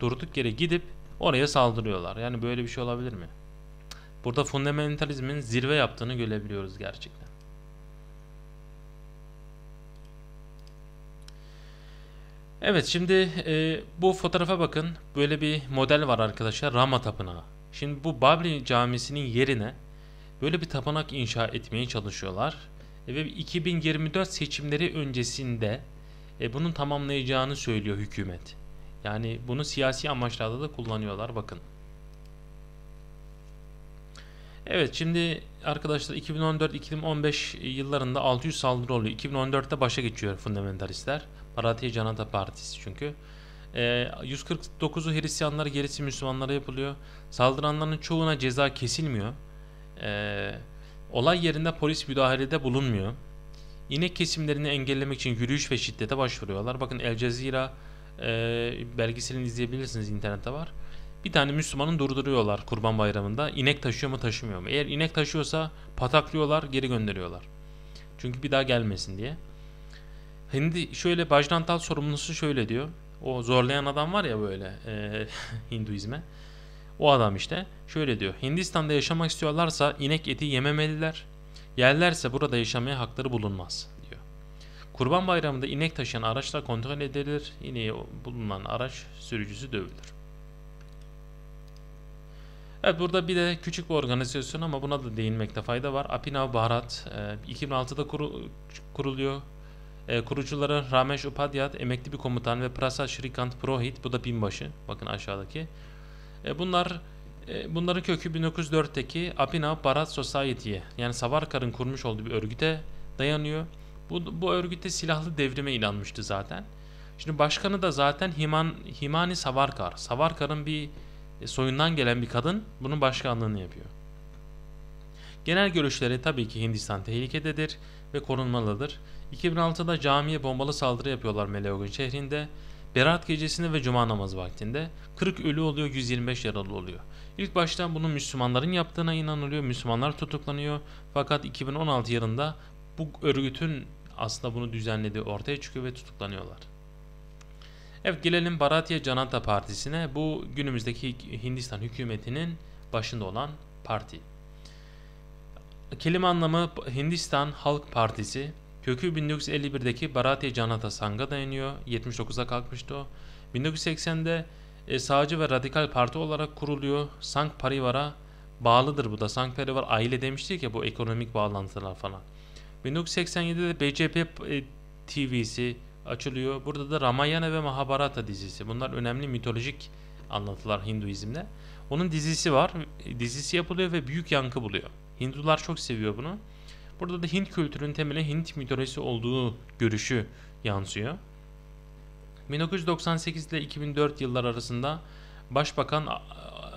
durduk yere gidip oraya saldırıyorlar. Yani böyle bir şey olabilir mi? Burada fundamentalizmin zirve yaptığını görebiliyoruz gerçekten. Evet şimdi e, bu fotoğrafa bakın. Böyle bir model var arkadaşlar. Rama Tapınağı. Şimdi bu Babli Camisi'nin yerine böyle bir tapınak inşa etmeye çalışıyorlar. E, ve 2024 seçimleri öncesinde e, bunun tamamlayacağını söylüyor hükümet. Yani bunu siyasi amaçlarda da kullanıyorlar bakın. Evet şimdi arkadaşlar 2014-2015 yıllarında 600 saldırı oluyor. 2014'te başa geçiyor fundamentalistler. Parati Canata Partisi çünkü. E, ee, 149'u Hristiyanlara gerisi Müslümanlara yapılıyor. Saldıranların çoğuna ceza kesilmiyor. E, olay yerinde polis müdahalede bulunmuyor. İnek kesimlerini engellemek için yürüyüş ve şiddete başvuruyorlar. Bakın El Cezira e, belgeselini izleyebilirsiniz internette var. Bir tane Müslümanın durduruyorlar kurban bayramında. İnek taşıyor mu taşımıyor mu? Eğer inek taşıyorsa pataklıyorlar geri gönderiyorlar. Çünkü bir daha gelmesin diye. Hindi şöyle Bajrantal sorumlusu şöyle diyor. O zorlayan adam var ya böyle e, Hinduizme. O adam işte şöyle diyor. Hindistan'da yaşamak istiyorlarsa inek eti yememeliler. Yerlerse burada yaşamaya hakları bulunmaz diyor. Kurban bayramında inek taşıyan araçla kontrol edilir. yine bulunan araç sürücüsü dövülür. Evet burada bir de küçük bir organizasyon ama buna da değinmekte fayda var. Apinav Baharat 2006'da e, kuruluyor. E, kurucuları Ramesh Upadhyay, emekli bir komutan ve Prasad Shrikant Prohit, bu da binbaşı. Bakın aşağıdaki. E, bunlar e, bunların kökü 1904'teki Abhinav Bharat Society'ye yani Savarkar'ın kurmuş olduğu bir örgüte dayanıyor. Bu, bu örgüte silahlı devrime inanmıştı zaten. Şimdi başkanı da zaten Himan, Himani Savarkar. Savarkar'ın bir e, soyundan gelen bir kadın bunun başkanlığını yapıyor. Genel görüşleri tabii ki Hindistan tehlikededir ve korunmalıdır. 2006'da camiye bombalı saldırı yapıyorlar Meleogun şehrinde. Berat gecesinde ve cuma namazı vaktinde 40 ölü oluyor 125 yaralı oluyor. İlk başta bunu Müslümanların yaptığına inanılıyor. Müslümanlar tutuklanıyor. Fakat 2016 yılında bu örgütün aslında bunu düzenlediği ortaya çıkıyor ve tutuklanıyorlar. Evet gelelim Bharatiya Janata Partisi'ne. Bu günümüzdeki Hindistan hükümetinin başında olan parti. Kelime anlamı Hindistan Halk Partisi Kökü 1951'deki Bharatiya Canata Sangha dayanıyor. 79'a kalkmıştı o. 1980'de e, sağcı ve radikal parti olarak kuruluyor. Sang Parivar'a bağlıdır bu da. Sang Parivar aile demiştik ya bu ekonomik bağlantılar falan. 1987'de BCP TV'si açılıyor. Burada da Ramayana ve Mahabharata dizisi. Bunlar önemli mitolojik anlatılar Hinduizm'de. Onun dizisi var. E, dizisi yapılıyor ve büyük yankı buluyor. Hindular çok seviyor bunu. Burada da Hint kültürünün temeli Hint mitolojisi olduğu görüşü yansıyor. 1998 ile 2004 yıllar arasında Başbakan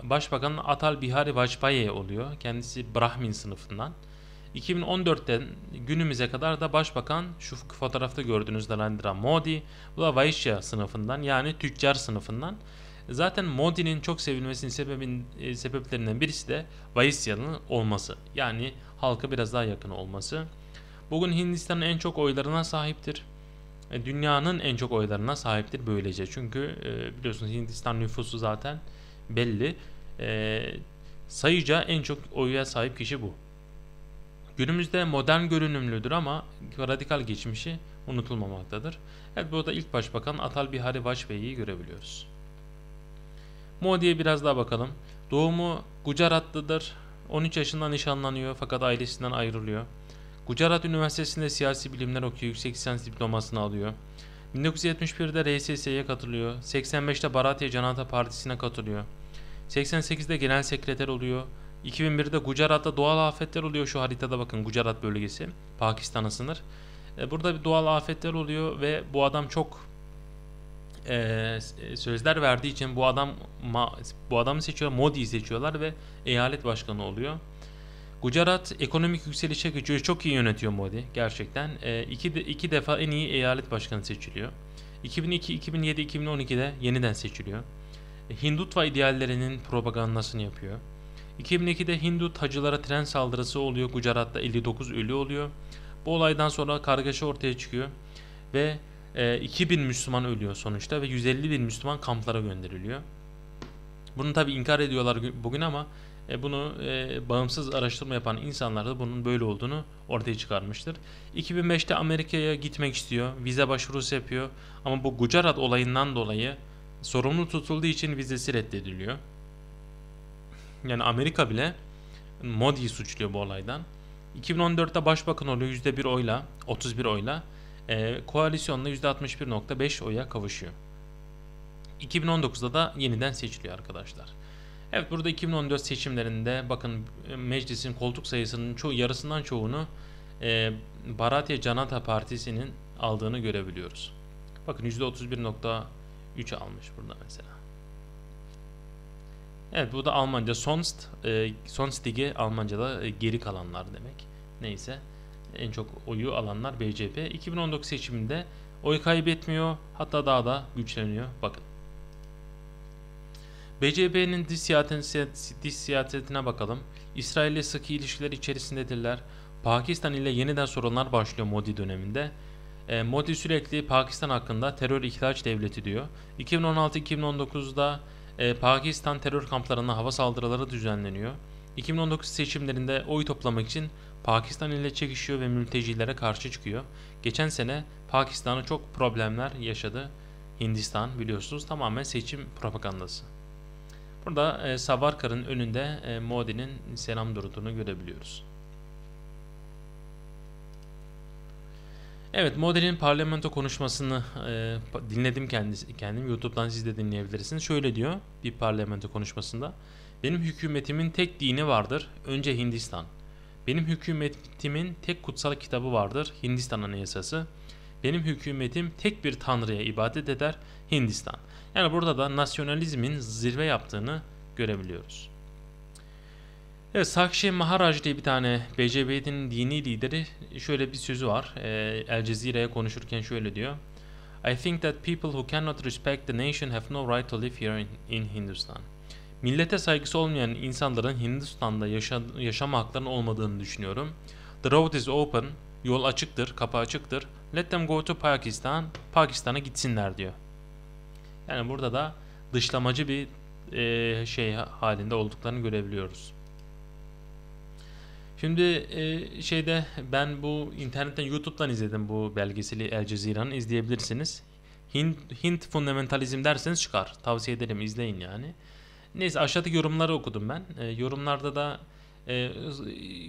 Başbakan Atal Bihari Vajpayee oluyor. Kendisi Brahmin sınıfından. 2014'ten günümüze kadar da Başbakan şu fotoğrafta gördüğünüz Narendra Modi bu da Vaishya sınıfından yani tüccar sınıfından. Zaten Modi'nin çok sevilmesinin sebebin, e, sebeplerinden birisi de Vaishya'nın olması. Yani halka biraz daha yakın olması. Bugün Hindistan'ın en çok oylarına sahiptir. E, dünyanın en çok oylarına sahiptir böylece. Çünkü e, biliyorsunuz Hindistan nüfusu zaten belli. E, sayıca en çok oya sahip kişi bu. Günümüzde modern görünümlüdür ama radikal geçmişi unutulmamaktadır. Evet burada ilk başbakan Atal Bihari Vajpayee görebiliyoruz. Modi'ye biraz daha bakalım. Doğumu Gujarat'tadır. 13 yaşında nişanlanıyor fakat ailesinden ayrılıyor. Gujarat Üniversitesi'nde siyasi bilimler okuyor, yüksek lisans diplomasını alıyor. 1971'de RSS'ye katılıyor. 85'te Bharatiya Janata Partisi'ne katılıyor. 88'de genel sekreter oluyor. 2001'de Gujarat'ta doğal afetler oluyor. Şu haritada bakın Gujarat bölgesi. Pakistan'a sınır. E, burada bir doğal afetler oluyor ve bu adam çok e, sözler verdiği için bu adam ma, bu adamı seçiyor Modi'yi seçiyorlar ve eyalet başkanı oluyor. Gujarat ekonomik yükselişe geçiyor. Çok iyi yönetiyor Modi gerçekten. E, iki, iki defa en iyi eyalet başkanı seçiliyor. 2002, 2007, 2012'de yeniden seçiliyor. E, Hindutva ideallerinin propagandasını yapıyor. 2002'de Hindu tacılara tren saldırısı oluyor. Gujarat'ta 59 ölü oluyor. Bu olaydan sonra kargaşa ortaya çıkıyor ve e, ee, 2000 Müslüman ölüyor sonuçta ve 150 bin Müslüman kamplara gönderiliyor. Bunu tabi inkar ediyorlar bugün ama e, bunu e, bağımsız araştırma yapan insanlar da bunun böyle olduğunu ortaya çıkarmıştır. 2005'te Amerika'ya gitmek istiyor, vize başvurusu yapıyor ama bu Gujarat olayından dolayı sorumlu tutulduğu için vizesi reddediliyor. Yani Amerika bile Modi'yi suçluyor bu olaydan. 2014'te başbakan oluyor %1 oyla, 31 oyla e, koalisyonla %61.5 oya kavuşuyor. 2019'da da yeniden seçiliyor arkadaşlar. Evet burada 2014 seçimlerinde bakın meclisin koltuk sayısının çoğu yarısından çoğunu e, Bharatiya Janata Partisi'nin aldığını görebiliyoruz. Bakın %31.3 almış burada mesela. Evet bu da Almanca Sonst, e, Sonstig'i Almanca'da e, geri kalanlar demek. Neyse en çok oyu alanlar BCP. 2019 seçiminde oy kaybetmiyor hatta daha da güçleniyor. Bakın. BCP'nin dış, siyasetine, dış siyasetine bakalım. İsrail ile sıkı ilişkiler içerisindedirler. Pakistan ile yeniden sorunlar başlıyor Modi döneminde. E, Modi sürekli Pakistan hakkında terör ihraç devleti diyor. 2016-2019'da e, Pakistan terör kamplarına hava saldırıları düzenleniyor. 2019 seçimlerinde oy toplamak için Pakistan ile çekişiyor ve mültecilere karşı çıkıyor. Geçen sene Pakistan'a çok problemler yaşadı. Hindistan biliyorsunuz tamamen seçim propagandası. Burada e, Savarkar'ın önünde e, Modi'nin selam durduğunu görebiliyoruz. Evet Modi'nin parlamento konuşmasını e, dinledim kendisi, kendim. Youtube'dan siz de dinleyebilirsiniz. Şöyle diyor bir parlamento konuşmasında. Benim hükümetimin tek dini vardır. Önce Hindistan. Benim hükümetimin tek kutsal kitabı vardır, Hindistan Anayasası. Benim hükümetim tek bir tanrıya ibadet eder, Hindistan. Yani burada da nasyonalizmin zirve yaptığını görebiliyoruz. Evet, Sakshi Maharaj diye bir tane BCB'nin dini lideri şöyle bir sözü var. E, El Cezire'ye konuşurken şöyle diyor. I think that people who cannot respect the nation have no right to live here in, in Hindustan. Millete saygısı olmayan insanların Hindistan'da yaşa yaşama haklarının olmadığını düşünüyorum. The road is open, yol açıktır, kapı açıktır. Let them go to Pakistan, Pakistan'a gitsinler diyor. Yani burada da dışlamacı bir e, şey halinde olduklarını görebiliyoruz. Şimdi e, şeyde ben bu internetten YouTube'dan izledim bu belgeseli El Cezire'nin izleyebilirsiniz. Hint, Hint fundamentalizm derseniz çıkar. Tavsiye ederim izleyin yani. Neyse aşağıdaki yorumları okudum ben. E, yorumlarda da e, e,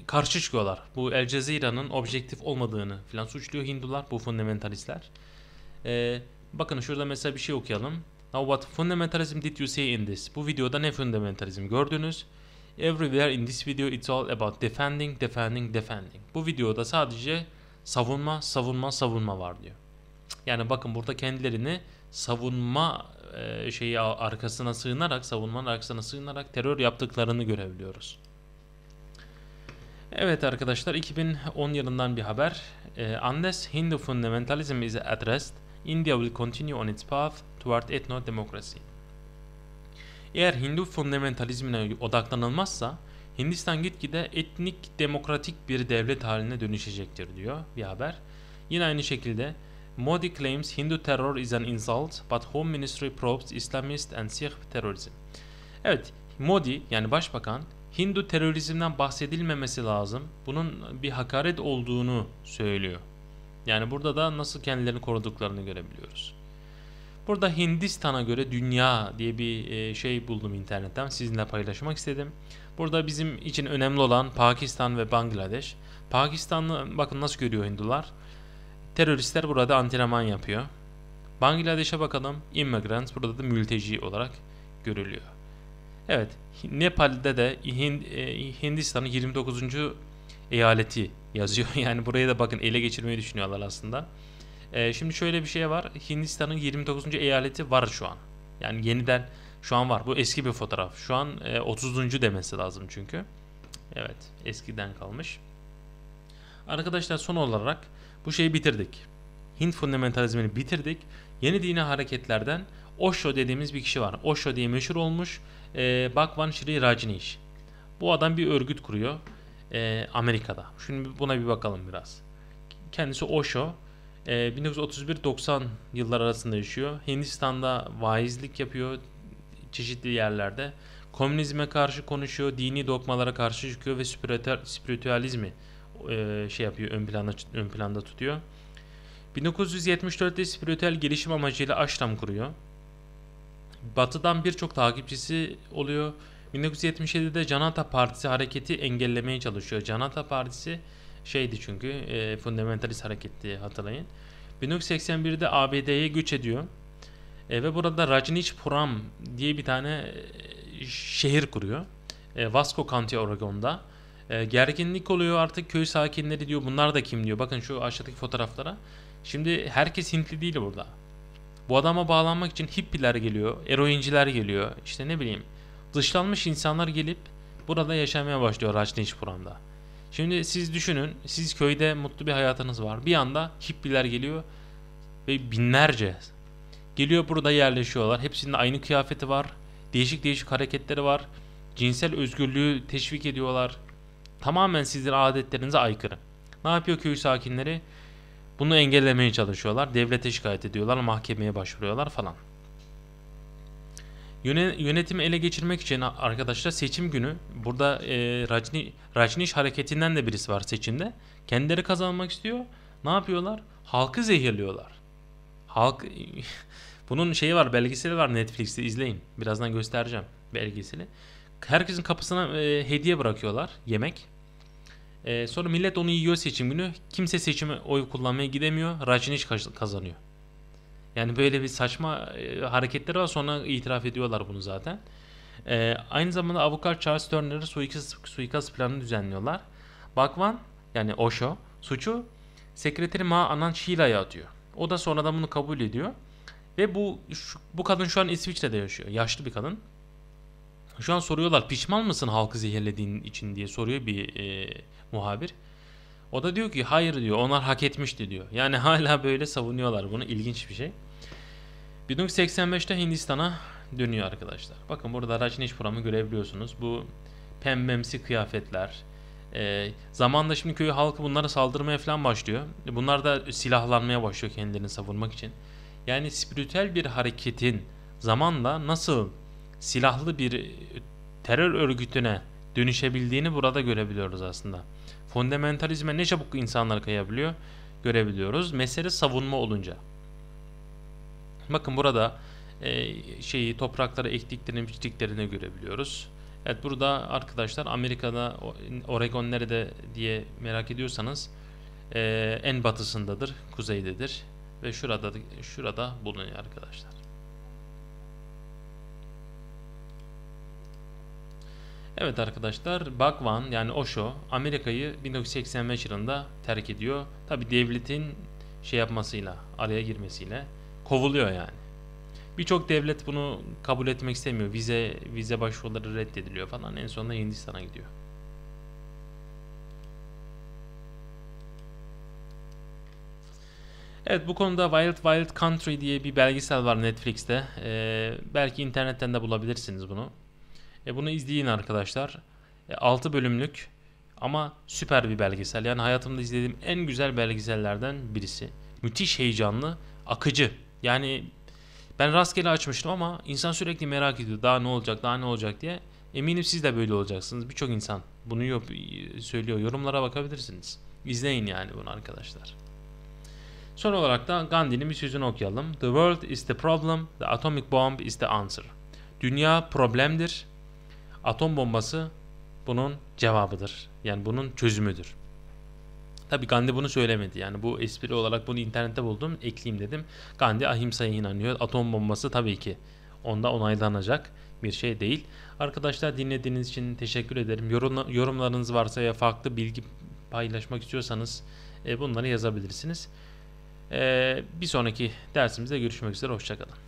karşı çıkıyorlar. Bu El Cezire'nin objektif olmadığını filan suçluyor Hindular, bu fundamentalistler. E, bakın şurada mesela bir şey okuyalım. Now what fundamentalism did you see in this? Bu videoda ne fundamentalizm gördünüz? Everywhere in this video it's all about defending, defending, defending. Bu videoda sadece savunma, savunma, savunma var diyor. Yani bakın burada kendilerini savunma e, şeyi arkasına sığınarak, savunmanın arkasına sığınarak terör yaptıklarını görebiliyoruz. Evet arkadaşlar 2010 yılından bir haber. E, Unless Hindu fundamentalism is addressed, India will continue on its path toward ethno-democracy. Eğer Hindu fundamentalizmine odaklanılmazsa Hindistan gitgide etnik demokratik bir devlet haline dönüşecektir diyor bir haber. Yine aynı şekilde Modi claims Hindu terror is an insult but Home Ministry probes Islamist and Sikh terrorism. Evet, Modi yani başbakan Hindu terörizmden bahsedilmemesi lazım. Bunun bir hakaret olduğunu söylüyor. Yani burada da nasıl kendilerini koruduklarını görebiliyoruz. Burada Hindistan'a göre dünya diye bir e, şey buldum internetten. Sizinle paylaşmak istedim. Burada bizim için önemli olan Pakistan ve Bangladeş. Pakistan'ı bakın nasıl görüyor Hindular. Teröristler burada antrenman yapıyor. Bangladeş'e bakalım. Immigrant burada da mülteci olarak görülüyor. Evet Nepal'de de e, Hindistan'ın 29. eyaleti yazıyor. Yani buraya da bakın ele geçirmeyi düşünüyorlar aslında. E, şimdi şöyle bir şey var. Hindistan'ın 29. eyaleti var şu an. Yani yeniden şu an var. Bu eski bir fotoğraf. Şu an 30. E, demesi lazım çünkü. Evet eskiden kalmış. Arkadaşlar son olarak bu şeyi bitirdik. Hint fundamentalizmini bitirdik. Yeni dini hareketlerden Osho dediğimiz bir kişi var. Osho diye meşhur olmuş e, Bhagwan Sri Rajneesh. Bu adam bir örgüt kuruyor e, Amerika'da. Şimdi buna bir bakalım biraz. Kendisi Osho. E, 1931-90 yıllar arasında yaşıyor. Hindistan'da vaizlik yapıyor çeşitli yerlerde. Komünizme karşı konuşuyor, dini dogmalara karşı çıkıyor ve spiritüalizmi e, şey yapıyor ön planda ön planda tutuyor. 1974'te spiritüel gelişim amacıyla aşram kuruyor. Batı'dan birçok takipçisi oluyor. 1977'de Janata Partisi hareketi engellemeye çalışıyor. Janata Partisi şeydi çünkü e, fundamentalist hareketti hatırlayın. 1981'de ABD'ye güç ediyor. E, ve burada Rajnich Puram diye bir tane e, şehir kuruyor. E, Vasco County Oregon'da. E, gerginlik oluyor artık köy sakinleri diyor bunlar da kim diyor. Bakın şu aşağıdaki fotoğraflara. Şimdi herkes Hintli değil burada. Bu adama bağlanmak için hippiler geliyor, eroinciler geliyor. İşte ne bileyim dışlanmış insanlar gelip burada yaşamaya başlıyor Rajneeshpuram'da. Şimdi siz düşünün siz köyde mutlu bir hayatınız var. Bir anda hippiler geliyor ve binlerce geliyor burada yerleşiyorlar. Hepsinin aynı kıyafeti var. Değişik değişik hareketleri var. Cinsel özgürlüğü teşvik ediyorlar. Tamamen sizin adetlerinize aykırı. Ne yapıyor köy sakinleri? Bunu engellemeye çalışıyorlar. Devlete şikayet ediyorlar, mahkemeye başvuruyorlar falan. Yönetimi ele geçirmek için arkadaşlar seçim günü burada e, Rajni, Rajniş hareketinden de birisi var seçimde. Kendileri kazanmak istiyor. Ne yapıyorlar? Halkı zehirliyorlar. Halk bunun şeyi var belgeseli var Netflix'te izleyin. Birazdan göstereceğim belgeseli. Herkesin kapısına e, hediye bırakıyorlar yemek. E, sonra millet onu yiyor seçim günü. Kimse seçime oy kullanmaya gidemiyor. Rajinic kazanıyor. Yani böyle bir saçma e, hareketleri var. Sonra itiraf ediyorlar bunu zaten. E, aynı zamanda avukat Charles Turner'ı suikast, suikast planını düzenliyorlar. Bakvan yani Osho suçu sekreteri Ma anan Sheila'ya atıyor. O da sonradan bunu kabul ediyor. Ve bu şu, bu kadın şu an İsviçre'de yaşıyor. Yaşlı bir kadın. Şu an soruyorlar pişman mısın halkı zehirlediğin için diye soruyor bir e, muhabir. O da diyor ki hayır diyor onlar hak etmişti diyor. Yani hala böyle savunuyorlar bunu ilginç bir şey. 1985'te Hindistan'a dönüyor arkadaşlar. Bakın burada Rajneesh Puram'ı görebiliyorsunuz. Bu pembemsi kıyafetler. E, zamanla şimdi köy halkı bunlara saldırmaya falan başlıyor. Bunlar da silahlanmaya başlıyor kendilerini savunmak için. Yani spiritüel bir hareketin zamanla nasıl silahlı bir e, terör örgütüne dönüşebildiğini burada görebiliyoruz aslında. Fondamentalizme ne çabuk insanlar kayabiliyor görebiliyoruz. Mesele savunma olunca. Bakın burada e, şeyi toprakları ektiklerini, biçtiklerini görebiliyoruz. Evet burada arkadaşlar Amerika'da Oregon nerede diye merak ediyorsanız e, en batısındadır, kuzeydedir ve şurada şurada bulunuyor arkadaşlar. Evet arkadaşlar Bakvan yani Osho Amerika'yı 1985 yılında terk ediyor. Tabi devletin şey yapmasıyla araya girmesiyle kovuluyor yani. Birçok devlet bunu kabul etmek istemiyor. Vize vize başvuruları reddediliyor falan. En sonunda Hindistan'a gidiyor. Evet bu konuda Wild Wild Country diye bir belgesel var Netflix'te. Ee, belki internetten de bulabilirsiniz bunu. E bunu izleyin arkadaşlar. E 6 bölümlük ama süper bir belgesel. Yani hayatımda izlediğim en güzel belgesellerden birisi. Müthiş heyecanlı, akıcı. Yani ben rastgele açmıştım ama insan sürekli merak ediyor. Daha ne olacak, daha ne olacak diye. Eminim siz de böyle olacaksınız. Birçok insan bunu söylüyor. Yorumlara bakabilirsiniz. İzleyin yani bunu arkadaşlar. Son olarak da Gandhi'nin bir sözünü okuyalım. The world is the problem, the atomic bomb is the answer. Dünya problemdir, Atom bombası bunun cevabıdır. Yani bunun çözümüdür. Tabi Gandhi bunu söylemedi. Yani bu espri olarak bunu internette buldum. Ekleyeyim dedim. Gandhi ahimsaya inanıyor. Atom bombası tabii ki onda onaylanacak bir şey değil. Arkadaşlar dinlediğiniz için teşekkür ederim. yorumlarınız varsa ya farklı bilgi paylaşmak istiyorsanız e, bunları yazabilirsiniz. E, bir sonraki dersimizde görüşmek üzere. Hoşçakalın.